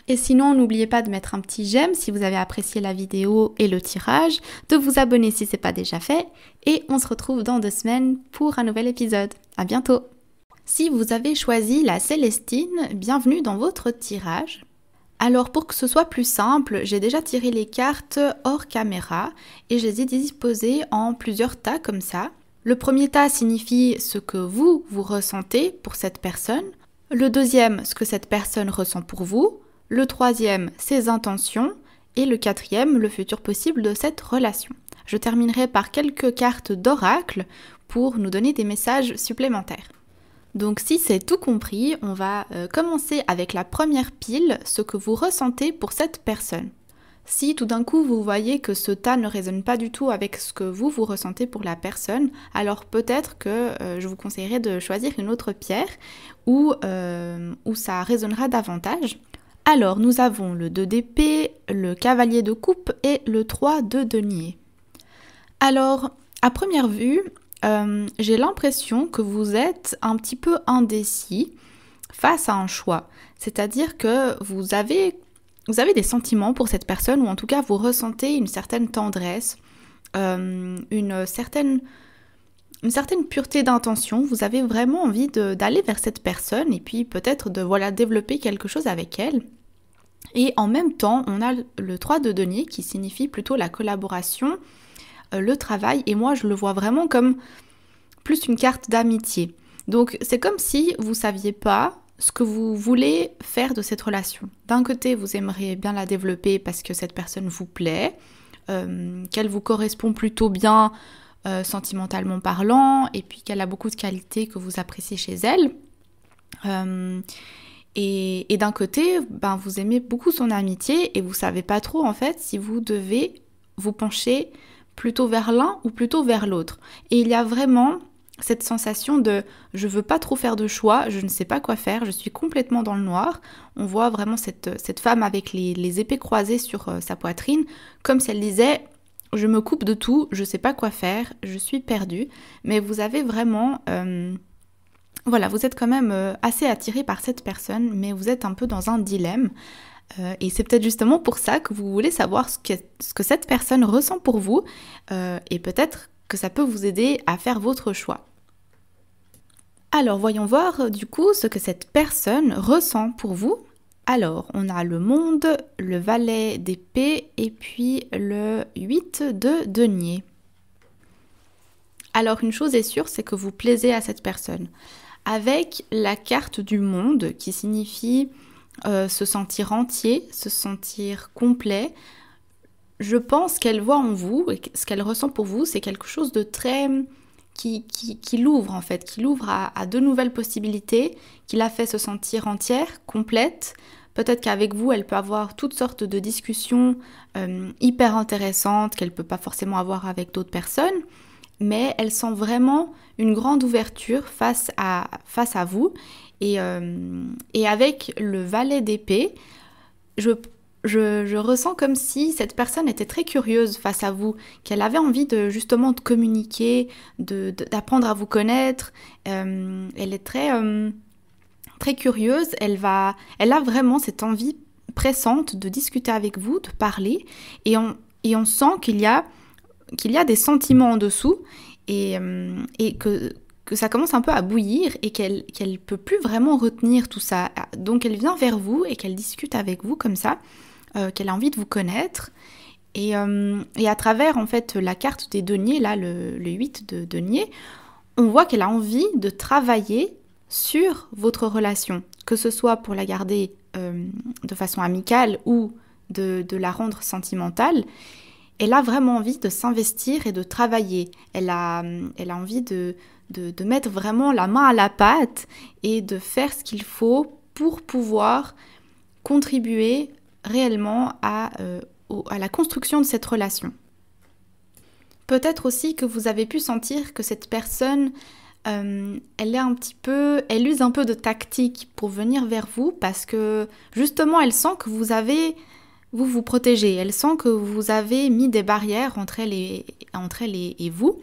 A: Et sinon, n'oubliez pas de mettre un petit j'aime si vous avez apprécié la vidéo et le tirage, de vous abonner si c'est pas déjà fait, et on se retrouve dans deux semaines pour un nouvel épisode. À bientôt! Si vous avez choisi la Célestine, bienvenue dans votre tirage. Alors pour que ce soit plus simple, j'ai déjà tiré les cartes hors caméra et je les ai disposées en plusieurs tas comme ça. Le premier tas signifie ce que vous, vous ressentez pour cette personne. Le deuxième, ce que cette personne ressent pour vous. Le troisième, ses intentions. Et le quatrième, le futur possible de cette relation. Je terminerai par quelques cartes d'oracle pour nous donner des messages supplémentaires. Donc si c'est tout compris, on va euh, commencer avec la première pile, ce que vous ressentez pour cette personne. Si tout d'un coup vous voyez que ce tas ne résonne pas du tout avec ce que vous vous ressentez pour la personne, alors peut-être que euh, je vous conseillerais de choisir une autre pierre euh, où ça résonnera davantage. Alors nous avons le 2 d'épée, le cavalier de coupe et le 3 de denier. Alors à première vue, euh, j'ai l'impression que vous êtes un petit peu indécis face à un choix. C'est-à-dire que vous avez, vous avez des sentiments pour cette personne, ou en tout cas vous ressentez une certaine tendresse, euh, une, certaine, pureté d'intention. Vous avez vraiment envie d'aller vers cette personne et puis peut-être de voilà, développer quelque chose avec elle. Et en même temps, on a le 3 de denier qui signifie plutôt la collaboration, euh, le travail et moi je le vois vraiment comme plus une carte d'amitié. Donc c'est comme si vous saviez pas ce que vous voulez faire de cette relation. D'un côté, vous aimeriez bien la développer parce que cette personne vous plaît, euh, qu'elle vous correspond plutôt bien euh, sentimentalement parlant, et puis qu'elle a beaucoup de qualités que vous appréciez chez elle. et, d'un côté, ben, vous aimez beaucoup son amitié et vous savez pas trop en fait si vous devez vous pencher plutôt vers l'un ou plutôt vers l'autre. Et il y a vraiment cette sensation de je veux pas trop faire de choix, je ne sais pas quoi faire, je suis complètement dans le noir. On voit vraiment cette, femme avec les, épées croisées sur euh, sa poitrine, comme si elle disait je me coupe de tout, je sais pas quoi faire, je suis perdue. Mais vous avez vraiment. Euh, voilà, vous êtes quand même euh, assez attiré par cette personne, mais vous êtes un peu dans un dilemme. Euh, et c'est peut-être justement pour ça que vous voulez savoir ce que, cette personne ressent pour vous euh, et peut-être que ça peut vous aider à faire votre choix. Alors voyons voir euh, du coup ce que cette personne ressent pour vous. Alors on a le monde, le valet d'épée et puis le 8 de denier. Alors une chose est sûre, c'est que vous plaisez à cette personne. Avec la carte du monde qui signifie euh, se sentir entier, se sentir complet. Je pense qu'elle voit en vous, et ce qu'elle ressent pour vous, c'est quelque chose de très... Hum, qui, qui, l'ouvre en fait, qui l'ouvre à, de nouvelles possibilités, qui la fait se sentir entière, complète. Peut-être qu'avec vous, elle peut avoir toutes sortes de discussions hum, hyper intéressantes qu'elle ne peut pas forcément avoir avec d'autres personnes mais elle sent vraiment une grande ouverture face à, face à vous et, euh, et avec le valet d'épée, je je, ressens comme si cette personne était très curieuse face à vous, qu'elle avait envie de justement de communiquer, d'apprendre de, à vous connaître. Euh, elle est très euh, très curieuse. Elle va, elle a vraiment cette envie pressante de discuter avec vous, de parler, et on et on sent qu'il y a qu'il y a des sentiments en dessous et, et que que ça commence un peu à bouillir et qu'elle qu'elle peut plus vraiment retenir tout ça. Ah, donc elle vient vers vous et qu'elle discute avec vous comme ça, euh, qu'elle a envie de vous connaître. Et, euh, et, à travers en fait la carte des deniers, là le, le 8 de deniers, on voit qu'elle a envie de travailler sur votre relation, que ce soit pour la garder euh, de façon amicale ou de, de la rendre sentimentale elle a vraiment envie de s'investir et de travailler. Elle a, elle a envie de, de, mettre vraiment la main à la pâte et de faire ce qu'il faut pour pouvoir contribuer réellement à, euh, la construction de cette relation. Peut-être aussi que vous avez pu sentir que cette personne, euh, elle est un petit peu, elle use un peu de tactique pour venir vers vous parce que justement, elle sent que vous avez, vous vous protégez, elle sent que vous avez mis des barrières entre elle entre et vous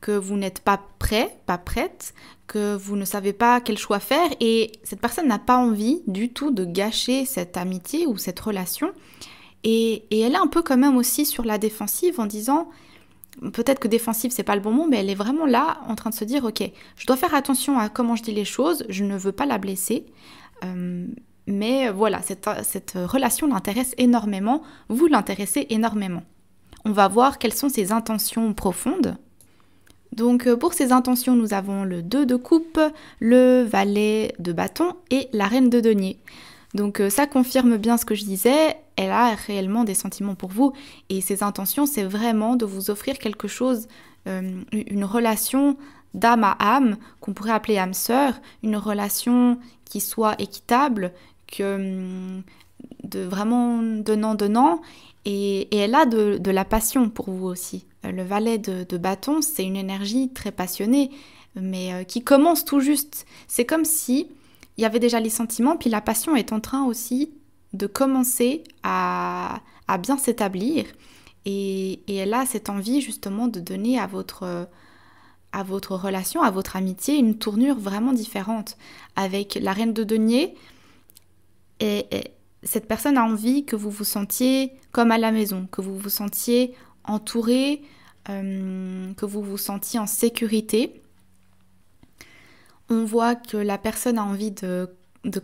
A: que vous n'êtes pas prêt, pas prête, que vous ne savez pas quel choix faire et cette personne n'a pas envie du tout de gâcher cette amitié ou cette relation. Et, elle est un peu quand même aussi sur la défensive en disant, peut-être que défensive c'est pas le bon mot, mais elle est vraiment là en train de se dire, ok, je dois faire attention à comment je dis les choses, je ne veux pas la blesser. Euh, mais voilà, cette, cette relation l'intéresse énormément, vous l'intéressez énormément. On va voir quelles sont ses intentions profondes donc euh, pour ses intentions, nous avons le 2 de coupe, le valet de bâton et la reine de denier. Donc euh, ça confirme bien ce que je disais, elle a réellement des sentiments pour vous et ses intentions, c'est vraiment de vous offrir quelque chose, euh, une relation d'âme à âme, qu'on pourrait appeler âme sœur, une relation qui soit équitable, que hum, de vraiment donnant donnant et, elle a de la passion pour vous aussi. Euh, le valet de, bâton, c'est une énergie très passionnée, mais euh, qui commence tout juste. C'est comme si il y avait déjà les sentiments, puis la passion est en train aussi de commencer à, bien s'établir. Et, elle a cette envie justement de donner à votre, relation, à votre amitié, une tournure vraiment différente. Avec la reine de denier, et cette personne a envie que vous vous sentiez comme à la maison, que vous vous sentiez entouré, euh, que vous vous sentiez en sécurité. On voit que la personne a envie de,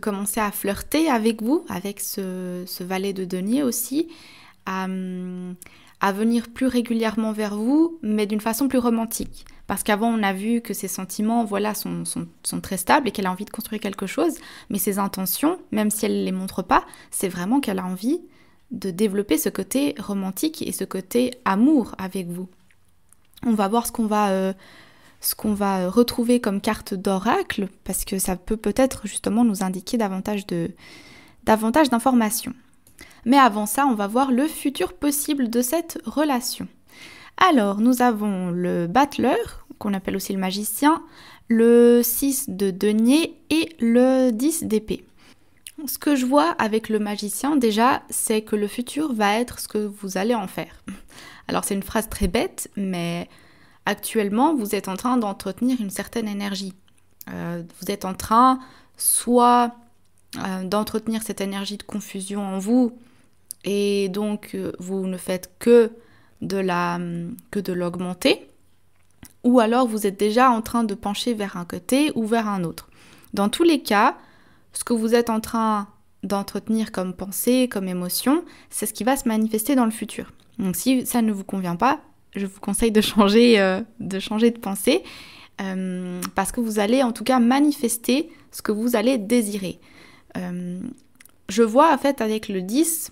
A: commencer à flirter avec vous, avec ce, valet de denier aussi, à, venir plus régulièrement vers vous, mais d'une façon plus romantique. Parce qu'avant, on a vu que ses sentiments, voilà, sont, sont très stables et qu'elle a envie de construire quelque chose, mais ses intentions, même si elle ne les montre pas, c'est vraiment qu'elle a envie de développer ce côté romantique et ce côté amour avec vous. On va voir ce qu'on va, euh, va euh, retrouver comme carte d'oracle, parce que ça peut peut-être justement nous indiquer davantage, de, davantage d'informations. Mais avant ça, on va voir le futur possible de cette relation. Alors, nous avons le battleur, qu'on appelle aussi le magicien, le 6 de denier et le 10 d'épée. Ce que je vois avec le magicien déjà, c'est que le futur va être ce que vous allez en faire. Alors c'est une phrase très bête, mais actuellement, vous êtes en train d'entretenir une certaine énergie. Euh, vous êtes en train soit euh, d'entretenir cette énergie de confusion en vous, et donc euh, vous ne faites que de la que de l'augmenter, ou alors vous êtes déjà en train de pencher vers un côté ou vers un autre. Dans tous les cas, ce que vous êtes en train d'entretenir comme pensée, comme émotion, c'est ce qui va se manifester dans le futur. Donc si ça ne vous convient pas, je vous conseille de changer, euh, de, changer de pensée, euh, parce que vous allez en tout cas manifester ce que vous allez désirer. Euh, je vois en fait avec le 10,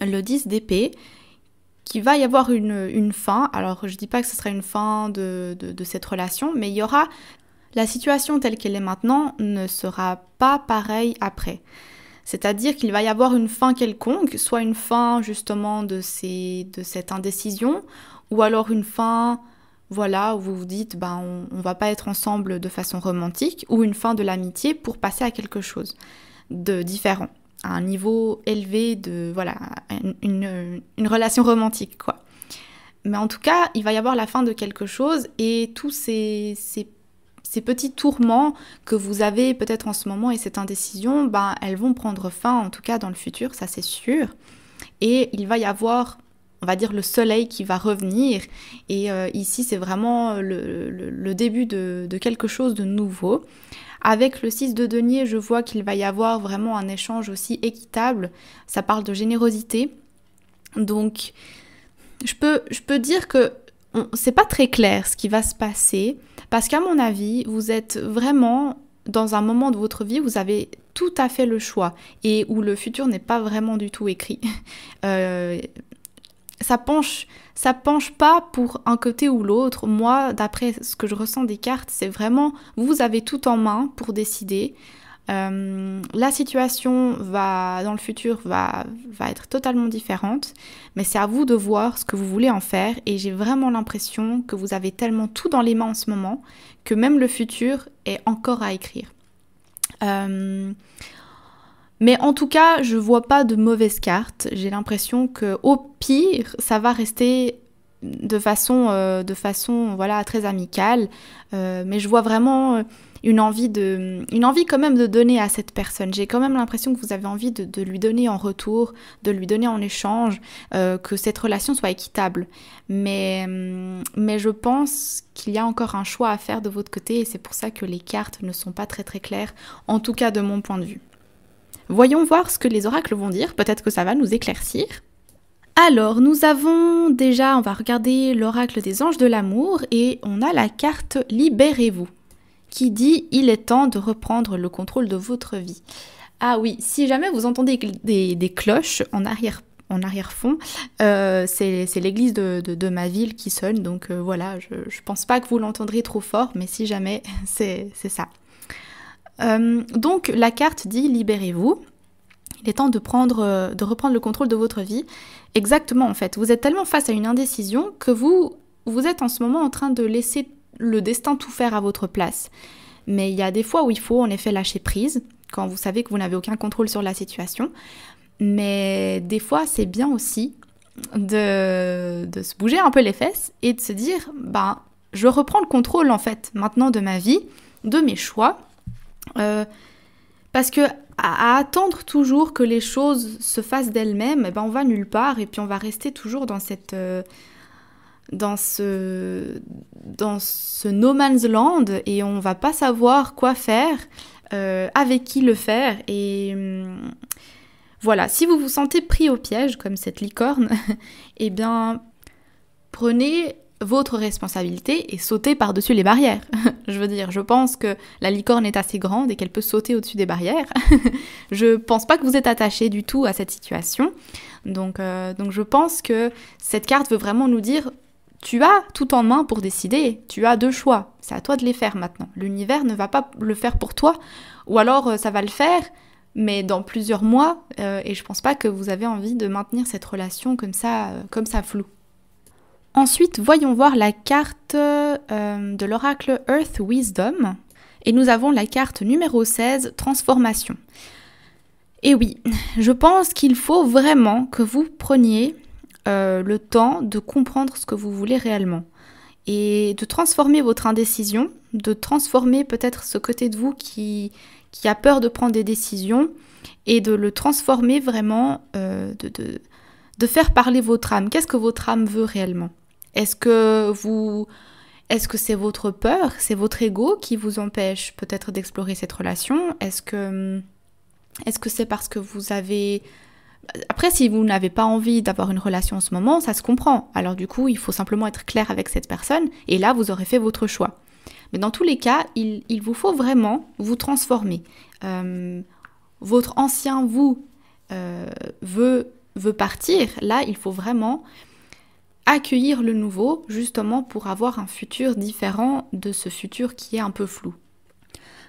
A: le 10 d'épée, qu'il va y avoir une, fin. Alors je ne dis pas que ce sera une fin de cette relation, mais il y aura la situation telle qu'elle est maintenant ne sera pas pareille après. C'est-à-dire qu'il va y avoir une fin quelconque, soit une fin justement de, ces, de cette indécision, ou alors une fin, voilà, où vous vous dites, ben, on, va pas être ensemble de façon romantique, ou une fin de l'amitié pour passer à quelque chose de différent, à un niveau élevé de, voilà, une, relation romantique, quoi. Mais en tout cas, il va y avoir la fin de quelque chose et tous ces, ces ces petits tourments que vous avez peut-être en ce moment et cette indécision, ben, elles vont prendre fin, en tout cas dans le futur, ça c'est sûr. Et il va y avoir on va dire le soleil qui va revenir. Et euh, ici, c'est vraiment le, début de, de, quelque chose de nouveau. Avec le 6 de denier, je vois qu'il va y avoir vraiment un échange aussi équitable. Ça parle de générosité. Donc, je peux, je peux dire que c'est pas très clair ce qui va se passer parce qu'à mon avis, vous êtes vraiment dans un moment de votre vie, où vous avez tout à fait le choix et où le futur n'est pas vraiment du tout écrit. <laughs> Euh, ça penche, ça penche pas pour un côté ou l'autre. Moi, d'après ce que je ressens des cartes, c'est vraiment vous avez tout en main pour décider. Euh, la situation va, dans le futur va, va être totalement différente, mais c'est à vous de voir ce que vous voulez en faire et j'ai vraiment l'impression que vous avez tellement tout dans les mains en ce moment que même le futur est encore à écrire. Euh, mais en tout cas, je vois pas de mauvaises cartes. J'ai l'impression que au pire, ça va rester de façon, euh, de façon voilà, très amicale. mais je vois vraiment une envie de, une envie quand même de donner à cette personne. J'ai quand même l'impression que vous avez envie de, lui donner en retour, de lui donner en échange, euh, que cette relation soit équitable. Mais, hum, mais je pense qu'il y a encore un choix à faire de votre côté et c'est pour ça que les cartes ne sont pas très très claires, en tout cas de mon point de vue. Voyons voir ce que les oracles vont dire, peut-être que ça va nous éclaircir. Alors, nous avons déjà, on va regarder l'oracle des anges de l'amour et on a la carte Libérez-vous qui dit il est temps de reprendre le contrôle de votre vie. Ah oui, si jamais vous entendez des, cloches en arrière en arrière-fond, euh, c'est l'église de, ma ville qui sonne, donc euh, voilà, je, je pense pas que vous l'entendrez trop fort, mais si jamais, <laughs> c'est ça. Euh, donc la carte dit libérez-vous, il est temps de, prendre, de reprendre le contrôle de votre vie. Exactement en fait, vous êtes tellement face à une indécision que vous, vous êtes en ce moment en train de laisser le destin tout faire à votre place. Mais il y a des fois où il faut en effet lâcher prise, quand vous savez que vous n'avez aucun contrôle sur la situation. Mais des fois, c'est bien aussi de, se bouger un peu les fesses et de se dire, ben, je reprends le contrôle en fait maintenant de ma vie, de mes choix. Euh, parce que à, attendre toujours que les choses se fassent d'elles-mêmes, eh ben, on va nulle part et puis on va rester toujours dans cette... Euh, dans ce, dans ce no man's land et on va pas savoir quoi faire, euh, avec qui le faire. Et hum, voilà, si vous vous sentez pris au piège, comme cette licorne, <laughs> eh bien, prenez votre responsabilité et sautez par-dessus les barrières. <laughs> je veux dire, je pense que la licorne est assez grande et qu'elle peut sauter au-dessus des barrières. <laughs> je pense pas que vous êtes attaché du tout à cette situation. Donc, euh, donc je pense que cette carte veut vraiment nous dire tu as tout en main pour décider, tu as deux choix, c'est à toi de les faire maintenant. L'univers ne va pas le faire pour toi, ou alors euh, ça va le faire, mais dans plusieurs mois, euh, et je pense pas que vous avez envie de maintenir cette relation comme ça, euh, comme ça floue. Ensuite, voyons voir la carte de l'oracle Earth Wisdom, et nous avons la carte numéro 16, Transformation. Et oui, je pense qu'il faut vraiment que vous preniez euh, le temps de comprendre ce que vous voulez réellement et de transformer votre indécision, de transformer peut-être ce côté de vous qui, a peur de prendre des décisions et de le transformer vraiment, euh, de, faire parler votre âme. Qu'est-ce que votre âme veut réellement Est-ce que vous... Est-ce que c'est votre peur, c'est votre ego qui vous empêche peut-être d'explorer cette relation que est-ce que c'est parce que vous avez après, si vous n'avez pas envie d'avoir une relation en ce moment, ça se comprend. Alors du coup, il faut simplement être clair avec cette personne et là, vous aurez fait votre choix. Mais dans tous les cas, il, vous faut vraiment vous transformer. Euh, votre ancien vous euh, veut, veut partir. Là, il faut vraiment accueillir le nouveau justement pour avoir un futur différent de ce futur qui est un peu flou.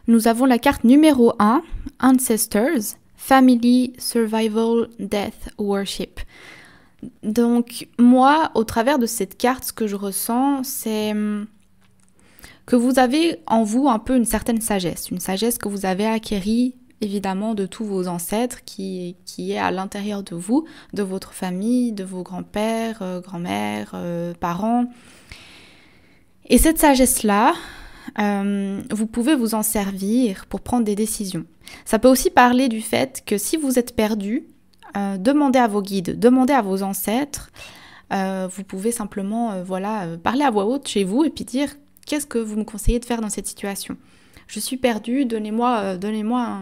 A: Nous avons la carte numéro 1, Ancestors, Family Survival Death Worship. Donc moi, au travers de cette carte, ce que je ressens, c'est hum, que vous avez en vous un peu une certaine sagesse, une sagesse que vous avez acquérie évidemment de tous vos ancêtres qui, qui est à l'intérieur de vous, de votre famille, de vos grands-pères, euh, grand-mères, euh, parents. Et cette sagesse-là, euh, vous pouvez vous en servir pour prendre des décisions. Ça peut aussi parler du fait que si vous êtes perdu, euh, demandez à vos guides, demandez à vos ancêtres. Euh, vous pouvez simplement voilà, parler à voix haute chez vous et puis dire qu'est-ce que vous me conseillez de faire dans cette situation. Je suis perdu, donnez-moi donnez un,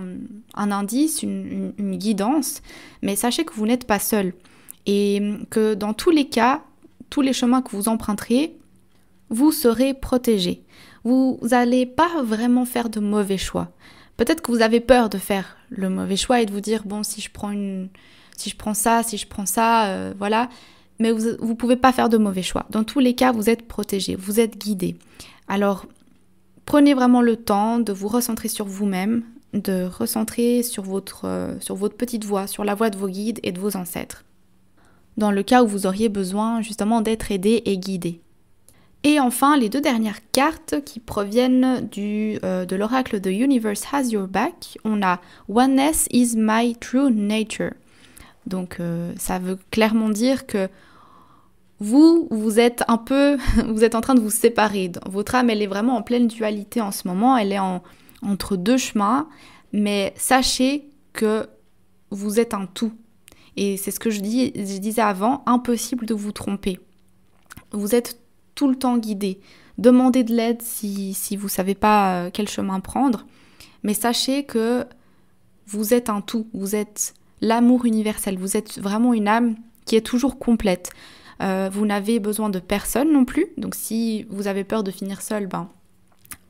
A: un, indice, une, une guidance, mais sachez que vous n'êtes pas seul et que dans tous les cas, tous les chemins que vous emprunterez, vous serez protégé vous n'allez pas vraiment faire de mauvais choix. Peut-être que vous avez peur de faire le mauvais choix et de vous dire bon si je prends une si je prends ça, si je prends ça, euh, voilà, mais vous ne pouvez pas faire de mauvais choix. Dans tous les cas, vous êtes protégé, vous êtes guidé. Alors prenez vraiment le temps de vous recentrer sur vous-même, de recentrer sur votre euh, sur votre petite voix, sur la voix de vos guides et de vos ancêtres. Dans le cas où vous auriez besoin justement d'être aidé et guidé. Et enfin, les deux dernières cartes qui proviennent du, euh, de l'oracle de Universe Has Your Back, on a Oneness is my true nature. Donc euh, ça veut clairement dire que vous, vous êtes un peu, <laughs> vous êtes en train de vous séparer. Votre âme, elle est vraiment en pleine dualité en ce moment, elle est en, entre deux chemins, mais sachez que vous êtes un tout. Et c'est ce que je, dis, je disais avant, impossible de vous tromper. Vous êtes tout le temps guidé. Demandez de l'aide si, si vous ne savez pas euh, quel chemin prendre, mais sachez que vous êtes un tout, vous êtes l'amour universel, vous êtes vraiment une âme qui est toujours complète. Euh, vous n'avez besoin de personne non plus, donc si vous avez peur de finir seul, ben,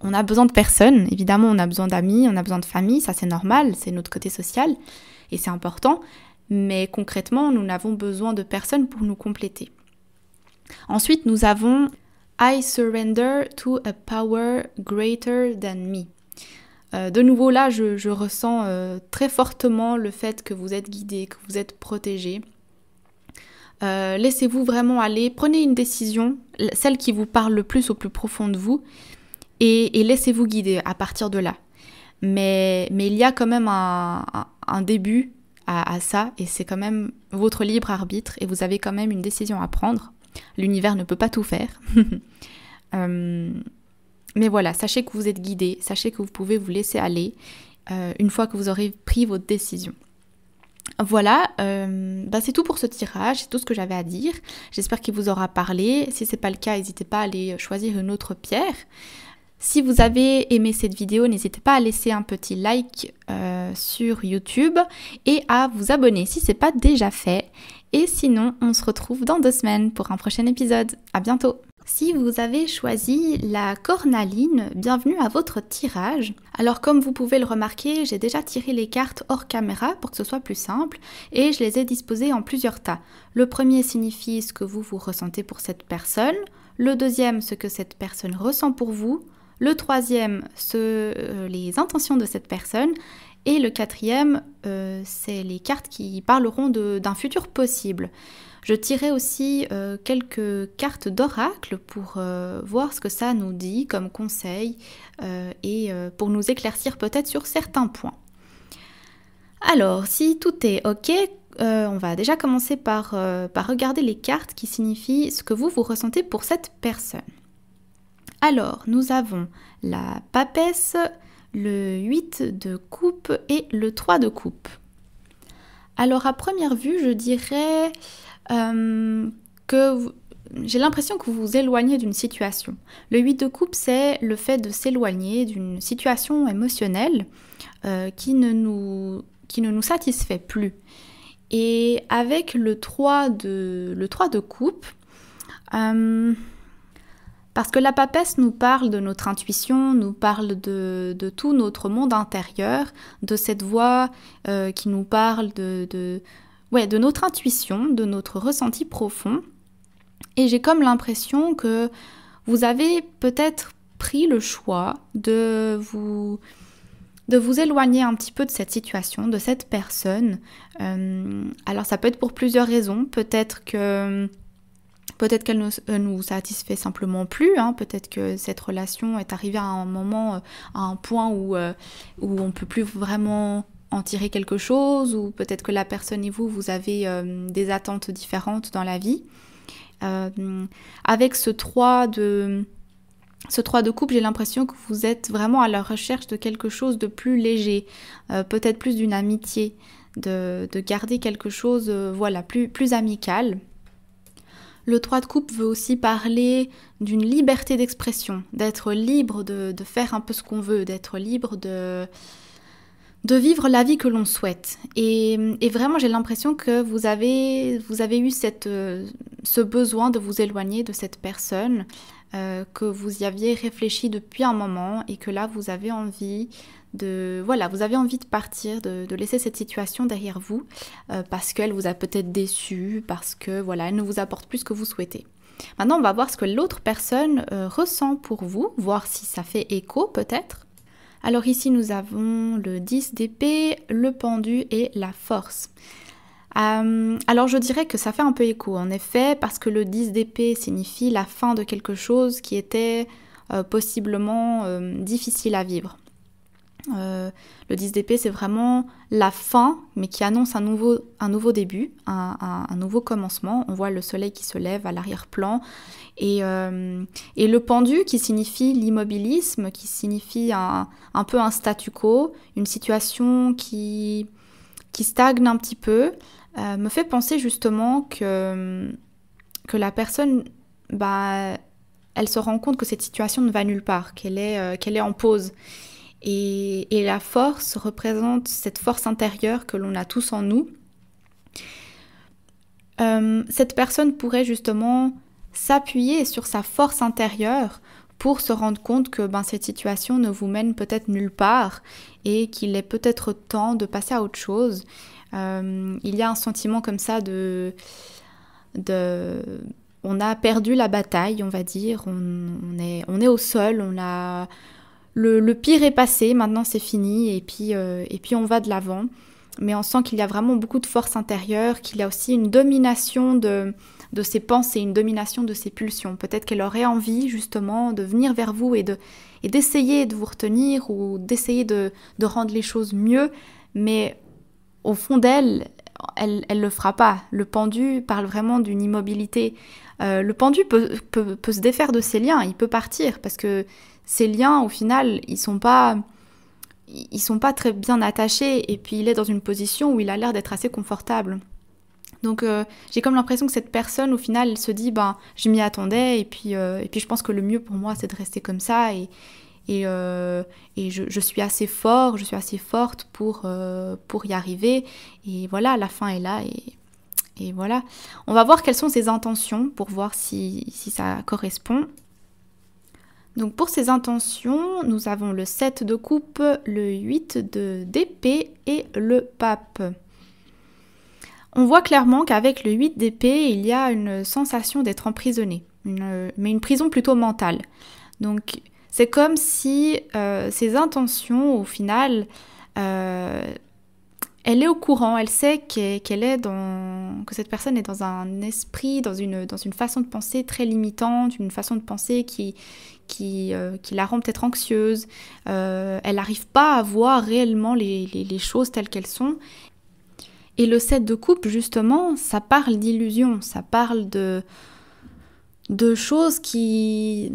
A: on a besoin de personne, évidemment on a besoin d'amis, on a besoin de famille, ça c'est normal, c'est notre côté social et c'est important, mais concrètement nous n'avons besoin de personne pour nous compléter. Ensuite nous avons I surrender to a power greater than me. Euh, de nouveau là, je, ressens euh, très fortement le fait que vous êtes guidé, que vous êtes protégé. Euh, laissez-vous vraiment aller, prenez une décision, celle qui vous parle le plus au plus profond de vous, et, laissez-vous guider à partir de là. Mais, il y a quand même un, début à ça, et c'est quand même votre libre arbitre, et vous avez quand même une décision à prendre L'univers ne peut pas tout faire. <laughs> Euh, mais voilà, sachez que vous êtes guidé, sachez que vous pouvez vous laisser aller euh, une fois que vous aurez pris votre décision. Voilà, euh, bah, c'est tout pour ce tirage, c'est tout ce que j'avais à dire. J'espère qu'il vous aura parlé. Si ce n'est pas le cas, n'hésitez pas à aller choisir une autre pierre. Si vous avez aimé cette vidéo, n'hésitez pas à laisser un petit like sur YouTube et à vous abonner si ce n'est pas déjà fait. Et sinon, on se retrouve dans deux semaines pour un prochain épisode. À bientôt! Si vous avez choisi la cornaline, bienvenue à votre tirage. Alors comme vous pouvez le remarquer, j'ai déjà tiré les cartes hors caméra pour que ce soit plus simple et je les ai disposées en plusieurs tas. Le premier signifie ce que vous vous ressentez pour cette personne, le deuxième ce que cette personne ressent pour vous, le troisième, ce, euh, les intentions de cette personne, et le quatrième, euh, c'est les cartes qui parleront d'un futur possible. Je tirerai aussi euh, quelques cartes d'oracle pour euh, voir ce que ça nous dit comme conseil et pour nous éclaircir peut-être sur certains points. Alors, si tout est OK, on va déjà commencer par, par regarder les cartes qui signifient ce que vous vous ressentez pour cette personne. Alors, nous avons la papesse, le 8 de coupe et le 3 de coupe. Alors à première vue, je dirais euh, que j'ai l'impression que vous vous éloignez d'une situation. Le 8 de coupe, c'est le fait de s'éloigner d'une situation émotionnelle euh, qui, ne nous, qui ne nous satisfait plus. Et avec le 3 de, le de coupe, euh, parce que la papesse nous parle de notre intuition, nous parle de, tout notre monde intérieur, de cette voix euh, qui nous parle de, ouais, de notre intuition, de notre ressenti profond. Et j'ai comme l'impression que vous avez peut-être pris le choix de vous, de vous éloigner un petit peu de cette situation, de cette personne. Euh, alors ça peut être pour plusieurs raisons. Peut-être que Peut-être qu'elle ne euh, nous satisfait simplement plus, hein. peut-être que cette relation est arrivée à un moment, euh, à un point où, euh, on ne peut plus vraiment en tirer quelque chose, ou peut-être que la personne et vous, vous avez des attentes différentes dans la vie. avec ce 3 de, ce 3 de couple, j'ai l'impression que vous êtes vraiment à la recherche de quelque chose de plus léger, peut-être plus d'une amitié, de, de, garder quelque chose voilà, plus, plus amical. Le 3 de coupe veut aussi parler d'une liberté d'expression, d'être libre de, faire un peu ce qu'on veut, d'être libre de, de vivre la vie que l'on souhaite. Et, vraiment, j'ai l'impression que vous avez, vous avez eu cette, ce besoin de vous éloigner de cette personne, euh, que vous y aviez réfléchi depuis un moment et que là, vous avez envie de voilà, vous avez envie de partir, de, laisser cette situation derrière vous euh, parce qu'elle vous a peut-être déçu, parce que voilà, elle ne vous apporte plus ce que vous souhaitez. Maintenant, on va voir ce que l'autre personne euh, ressent pour vous, voir si ça fait écho peut-être. Alors ici, nous avons le 10 d'épée, le pendu et la force. Euh, alors je dirais que ça fait un peu écho en effet, parce que le 10 d'épée signifie la fin de quelque chose qui était possiblement difficile à vivre. Euh, le 10 d'épée, c'est vraiment la fin, mais qui annonce un nouveau, un nouveau début, un, nouveau commencement. On voit le soleil qui se lève à l'arrière-plan. Et, euh, le pendu, qui signifie l'immobilisme, qui signifie un, peu un statu quo, une situation qui, qui stagne un petit peu, euh, me fait penser justement que, que la personne, bah, elle se rend compte que cette situation ne va nulle part, qu'elle est, qu'elle est en pause. Et, la force représente cette force intérieure que l'on a tous en nous. Euh, cette personne pourrait justement s'appuyer sur sa force intérieure pour se rendre compte que ben, cette situation ne vous mène peut-être nulle part et qu'il est peut-être temps de passer à autre chose. Euh, il y a un sentiment comme ça de, de... On a perdu la bataille, on va dire, on, on, est, on est, au sol, on a, le, pire est passé, maintenant c'est fini et puis, euh, et puis on va de l'avant. Mais on sent qu'il y a vraiment beaucoup de force intérieure, qu'il y a aussi une domination de, de ses pensées, une domination de ses pulsions. Peut-être qu'elle aurait envie justement de venir vers vous et de et d'essayer de vous retenir ou d'essayer de, rendre les choses mieux, mais au fond d'elle, elle ne le fera pas. Le pendu parle vraiment d'une immobilité. Euh, le pendu peut, se défaire de ses liens, il peut partir parce que ces liens, au final, ils sont pas ils sont pas très bien attachés et puis il est dans une position où il a l'air d'être assez confortable. Donc euh, j'ai comme l'impression que cette personne au final elle se dit ben je m'y attendais et puis euh, et puis je pense que le mieux pour moi c'est de rester comme ça et et, euh, je, suis assez fort, je suis assez forte pour pour y arriver et voilà la fin est là et et voilà. On va voir quelles sont ses intentions pour voir si, si ça correspond. Donc pour ces intentions, nous avons le 7 de coupe, le 8 de d'épée et le pape. On voit clairement qu'avec le 8 d'épée, il y a une sensation d'être emprisonné, mais une prison plutôt mentale. Donc c'est comme si euh, ces intentions, au final, euh, elle est au courant, elle sait qu'elle est dans, que cette personne est dans un esprit, dans une, dans une façon de penser très limitante, une façon de penser qui, qui, euh, qui la rend peut-être anxieuse. Euh, elle n'arrive pas à voir réellement les, choses telles qu'elles sont. Et le set de coupe, justement, ça parle d'illusion, ça parle de, de choses qui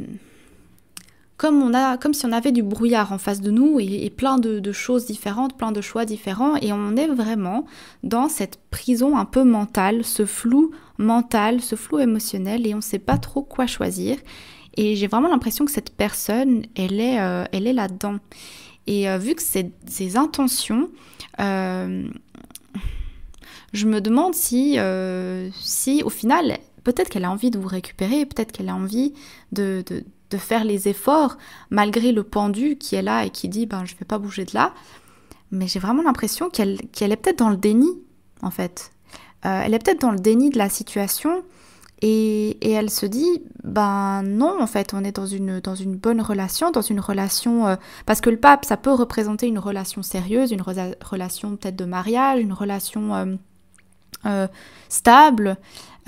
A: comme, on a, comme si on avait du brouillard en face de nous et, plein de, choses différentes, plein de choix différents, et on est vraiment dans cette prison un peu mentale, ce flou mental, ce flou émotionnel, et on ne sait pas trop quoi choisir. Et j'ai vraiment l'impression que cette personne, elle est, euh, elle est là-dedans. Et euh, vu que c'est ses intentions, euh, je me demande si, si au final, peut-être qu'elle a envie de vous récupérer, peut-être qu'elle a envie de, de faire les efforts malgré le pendu qui est là et qui dit ben je vais pas bouger de là. Mais j'ai vraiment l'impression qu'elle est peut-être dans le déni en fait. Euh, elle est peut-être dans le déni de la situation et, elle se dit ben non en fait on est dans une dans une bonne relation, dans une relation euh, parce que le pape ça peut représenter une relation sérieuse, une relation peut-être de mariage, une relation euh, stable.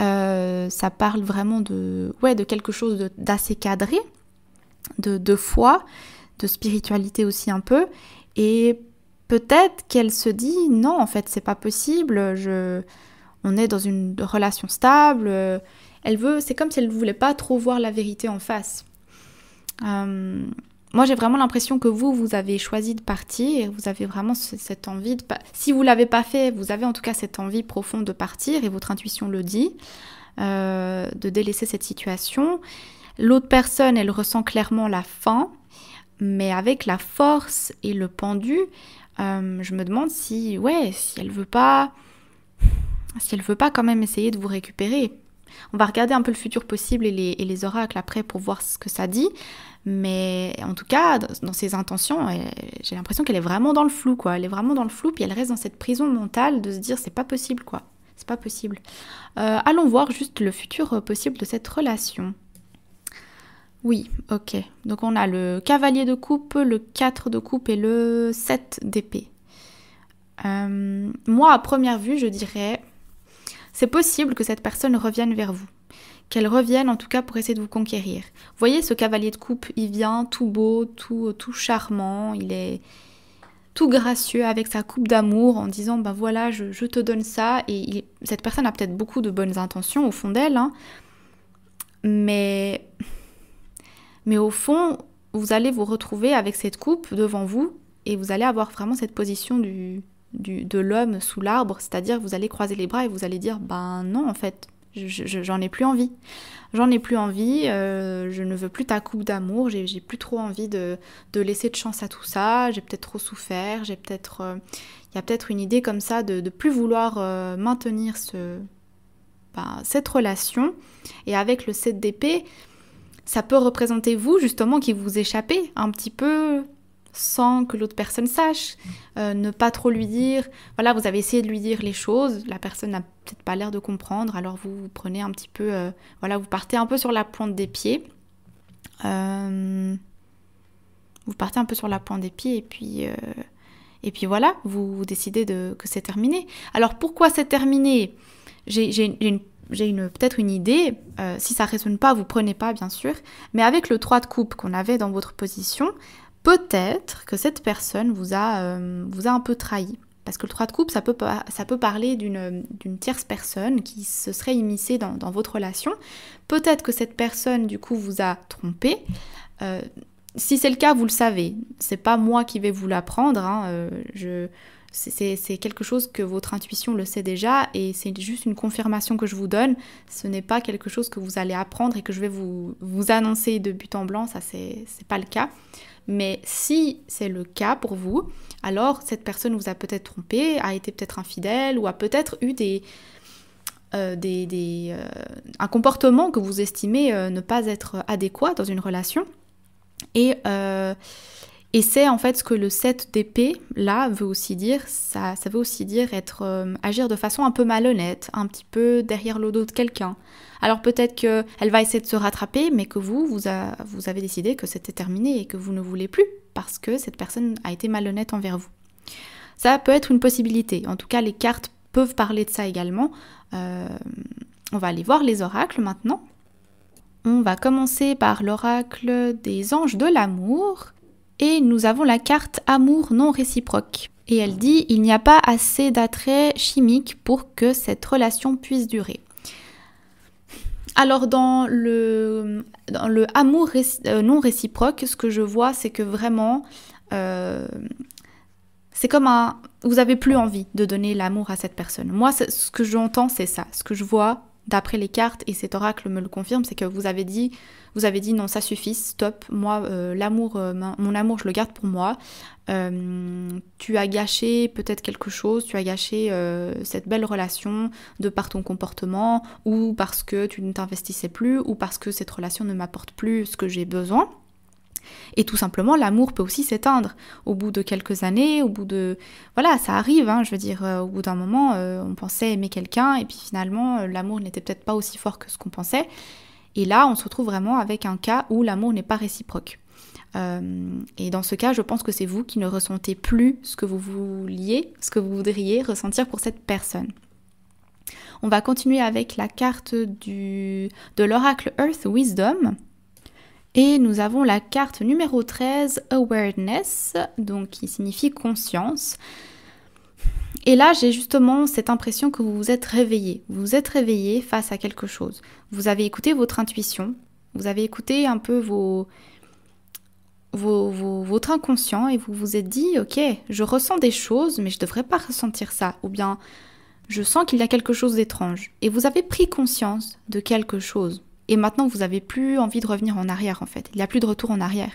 A: Euh, ça parle vraiment de, ouais, de quelque chose d'assez cadré, de, de foi, de spiritualité aussi un peu. Et peut-être qu'elle se dit non, en fait, c'est pas possible. Je, on est dans une relation stable. Euh, elle veut, c'est comme si elle ne voulait pas trop voir la vérité en face. Euh, moi, j'ai vraiment l'impression que vous, vous avez choisi de partir, vous avez vraiment cette envie de... Si vous l'avez pas fait, vous avez en tout cas cette envie profonde de partir, et votre intuition le dit, euh, de délaisser cette situation. L'autre personne, elle ressent clairement la faim, mais avec la force et le pendu, euh, je me demande si, ouais, si elle veut pas... Si elle veut pas quand même essayer de vous récupérer on va regarder un peu le futur possible et les, oracles après pour voir ce que ça dit. Mais en tout cas, dans ses intentions, j'ai l'impression qu'elle est vraiment dans le flou, quoi. Elle est vraiment dans le flou, puis elle reste dans cette prison mentale de se dire c'est pas possible, quoi. C'est pas possible. Euh, allons voir juste le futur euh, possible de cette relation. Oui, ok. Donc on a le cavalier de coupe, le 4 de coupe et le 7 d'épée. Euh, moi, à première vue, je dirais c'est possible que cette personne revienne vers vous. Qu'elle revienne en tout cas pour essayer de vous conquérir. voyez ce cavalier de coupe, il vient tout beau, tout, tout charmant, il est tout gracieux avec sa coupe d'amour en disant ben voilà je, te donne ça et cette personne a peut-être beaucoup de bonnes intentions au fond d'elle hein. mais mais au fond vous allez vous retrouver avec cette coupe devant vous et vous allez avoir vraiment cette position du de l'homme sous l'arbre, c'est-à-dire vous allez croiser les bras et vous allez dire ben non en fait, j'en ai plus envie. J'en ai plus envie, euh, je ne veux plus ta coupe d'amour, j'ai plus trop envie de, de, laisser de chance à tout ça, j'ai peut-être trop souffert, j'ai peut-être... Euh, il y a peut-être une idée comme ça de de plus vouloir euh, maintenir ce, ben, cette relation. Et avec le 7 d'épée, ça peut représenter vous justement qui vous échappez un petit peu sans que l'autre personne sache, euh, ne pas trop lui dire. Voilà, vous avez essayé de lui dire les choses, la personne n'a peut-être pas l'air de comprendre, alors vous, prenez un petit peu, euh, voilà, vous partez un peu sur la pointe des pieds. Euh, vous partez un peu sur la pointe des pieds et puis, et puis voilà, vous, décidez de, que c'est terminé. Alors pourquoi c'est terminé J'ai une peut-être une idée, si ça ne résonne pas, vous prenez pas bien sûr, mais avec le 3 de coupe qu'on avait dans votre position, peut-être que cette personne vous a, euh, vous a un peu trahi. Parce que le 3 de coupe, ça peut, ça peut parler d'une tierce personne qui se serait immiscée dans, votre relation. Peut-être que cette personne, du coup, vous a trompé. Euh, si c'est le cas, vous le savez. C'est pas moi qui vais vous l'apprendre. Hein. Euh, c'est quelque chose que votre intuition le sait déjà et c'est juste une confirmation que je vous donne. Ce n'est pas quelque chose que vous allez apprendre et que je vais vous, vous annoncer de but en blanc. Ça, c'est pas le cas. Mais si c'est le cas pour vous, alors cette personne vous a peut-être trompé, a été peut-être infidèle ou a peut-être eu des, euh, des, euh, un comportement que vous estimez euh, ne pas être adéquat dans une relation. Et et c'est en fait ce que le 7 d'épée, là, veut aussi dire. Ça, ça veut aussi dire être, euh, agir de façon un peu malhonnête, un petit peu derrière le dos de quelqu'un. Alors peut-être qu'elle va essayer de se rattraper, mais que vous, vous, avez décidé que c'était terminé et que vous ne voulez plus parce que cette personne a été malhonnête envers vous. Ça peut être une possibilité. En tout cas, les cartes peuvent parler de ça également. Euh, on va aller voir les oracles maintenant. On va commencer par l'oracle des anges de l'amour et nous avons la carte amour non réciproque. Et elle dit il n'y a pas assez d'attrait chimique pour que cette relation puisse durer. Alors dans le, dans le amour euh, non réciproque, ce que je vois, c'est que vraiment, euh, c'est comme un... Vous avez plus envie de donner l'amour à cette personne. Moi, ce que j'entends, c'est ça. Ce que je vois, d'après les cartes, et cet oracle me le confirme, c'est que vous avez dit, vous avez dit non, ça suffit, stop, moi, euh, l'amour, euh, mon amour, je le garde pour moi. Euh, tu as gâché peut-être quelque chose, tu as gâché cette belle relation de par ton comportement, ou parce que tu ne t'investissais plus, ou parce que cette relation ne m'apporte plus ce que j'ai besoin. Et tout simplement, l'amour peut aussi s'éteindre au bout de quelques années, au bout de... Voilà, ça arrive, hein, je veux dire, euh, au bout d'un moment, euh, on pensait aimer quelqu'un, et puis finalement, euh, l'amour n'était peut-être pas aussi fort que ce qu'on pensait. Et là, on se retrouve vraiment avec un cas où l'amour n'est pas réciproque. et dans ce cas, je pense que c'est vous qui ne ressentez plus ce que vous vouliez, ce que vous voudriez ressentir pour cette personne. On va continuer avec la carte du, de l'oracle Earth Wisdom. Et nous avons la carte numéro 13, Awareness, donc qui signifie conscience. Et là, j'ai justement cette impression que vous vous êtes réveillé. Vous vous êtes réveillé face à quelque chose. Vous avez écouté votre intuition. Vous avez écouté un peu vos, vos, votre inconscient et vous vous êtes dit, ok, je ressens des choses, mais je ne devrais pas ressentir ça. Ou bien, je sens qu'il y a quelque chose d'étrange. Et vous avez pris conscience de quelque chose. Et maintenant, vous n'avez plus envie de revenir en arrière, en fait. Il n'y a plus de retour en arrière.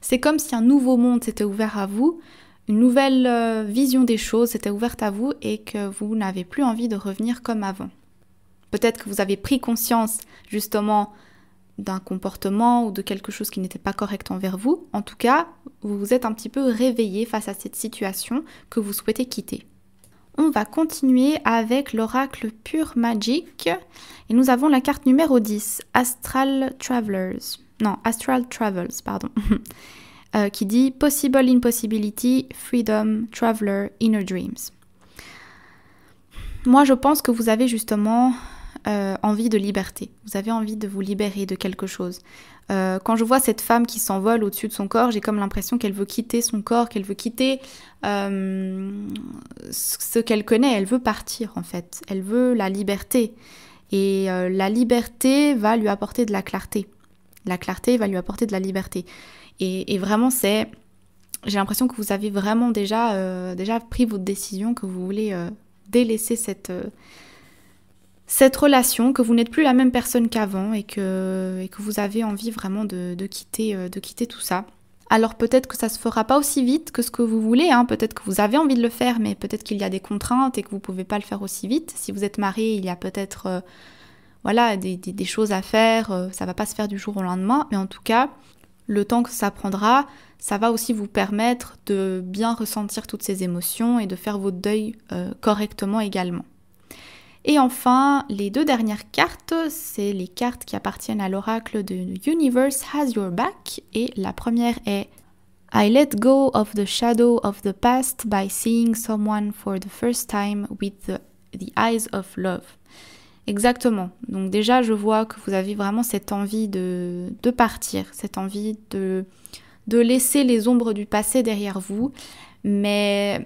A: C'est comme si un nouveau monde s'était ouvert à vous, une nouvelle euh, vision des choses s'était ouverte à vous et que vous n'avez plus envie de revenir comme avant. Peut-être que vous avez pris conscience justement d'un comportement ou de quelque chose qui n'était pas correct envers vous. En tout cas, vous vous êtes un petit peu réveillé face à cette situation que vous souhaitez quitter. On va continuer avec l'oracle pur magique. Et nous avons la carte numéro 10, Astral Travelers. Non, Astral Travels, pardon. <laughs> Euh, qui dit Possible Impossibility, Freedom, Traveler, Inner Dreams. Moi, je pense que vous avez justement euh, envie de liberté, vous avez envie de vous libérer de quelque chose. Euh, quand je vois cette femme qui s'envole au-dessus de son corps, j'ai comme l'impression qu'elle veut quitter son corps, qu'elle veut quitter euh, ce qu'elle connaît, elle veut partir en fait, elle veut la liberté. Et la liberté va lui apporter de la clarté. La clarté va lui apporter de la liberté. Et, vraiment, c'est... J'ai l'impression que vous avez vraiment déjà, déjà pris votre décision, que vous voulez délaisser cette cette relation, que vous n'êtes plus la même personne qu'avant et que, vous avez envie vraiment de, quitter, euh, de quitter tout ça. Alors peut-être que ça se fera pas aussi vite que ce que vous voulez, hein. peut-être que vous avez envie de le faire, mais peut-être qu'il y a des contraintes et que vous pouvez pas le faire aussi vite. Si vous êtes marié, il y a peut-être euh, voilà des, choses à faire, euh, ça va pas se faire du jour au lendemain, mais en tout cas, le temps que ça prendra, ça va aussi vous permettre de bien ressentir toutes ces émotions et de faire votre deuil correctement également. Et enfin, les deux dernières cartes, c'est les cartes qui appartiennent à l'oracle de Universe Has Your Back. Et la première est I let go of the shadow of the past by seeing someone for the first time with the, eyes of love. Exactement. Donc déjà, je vois que vous avez vraiment cette envie de, de partir, cette envie de, de laisser les ombres du passé derrière vous. Mais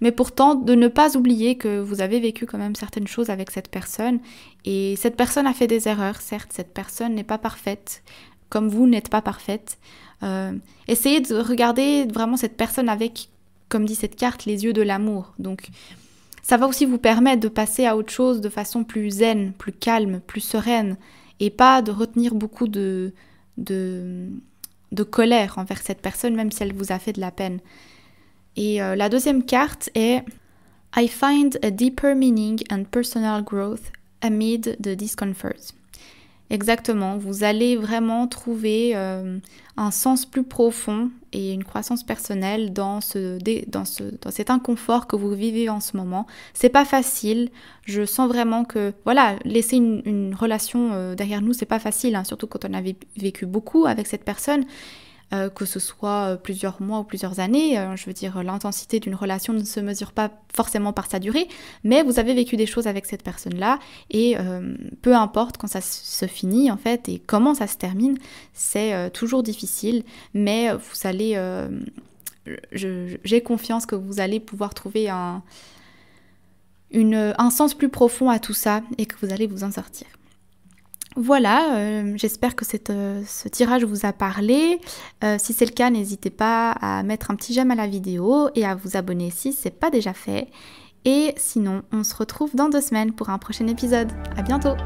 A: mais pourtant de ne pas oublier que vous avez vécu quand même certaines choses avec cette personne et cette personne a fait des erreurs, certes, cette personne n'est pas parfaite, comme vous n'êtes pas parfaite. Euh, essayez de regarder vraiment cette personne avec, comme dit cette carte, les yeux de l'amour. Donc ça va aussi vous permettre de passer à autre chose de façon plus zen, plus calme, plus sereine et pas de retenir beaucoup de, de colère envers cette personne, même si elle vous a fait de la peine. Et euh, la deuxième carte est I find a deeper meaning and personal growth amid the discomfort. Exactement, vous allez vraiment trouver euh, un sens plus profond et une croissance personnelle dans, ce, dans, ce, dans cet inconfort que vous vivez en ce moment. C'est pas facile, je sens vraiment que, voilà, laisser une, relation euh, derrière nous, c'est pas facile, hein, surtout quand on a vécu beaucoup avec cette personne. Euh, que ce soit euh, plusieurs mois ou plusieurs années. Euh, je veux dire, l'intensité d'une relation ne se mesure pas forcément par sa durée, mais vous avez vécu des choses avec cette personne-là et peu importe quand ça se finit en fait et comment ça se termine, c'est toujours difficile, mais vous allez... J'ai confiance que vous allez pouvoir trouver un, un sens plus profond à tout ça et que vous allez vous en sortir. Voilà, euh, j'espère que euh, ce tirage vous a parlé. Euh, si c'est le cas, n'hésitez pas à mettre un petit j'aime à la vidéo et à vous abonner si ce n'est pas déjà fait. Et sinon, on se retrouve dans deux semaines pour un prochain épisode. À bientôt!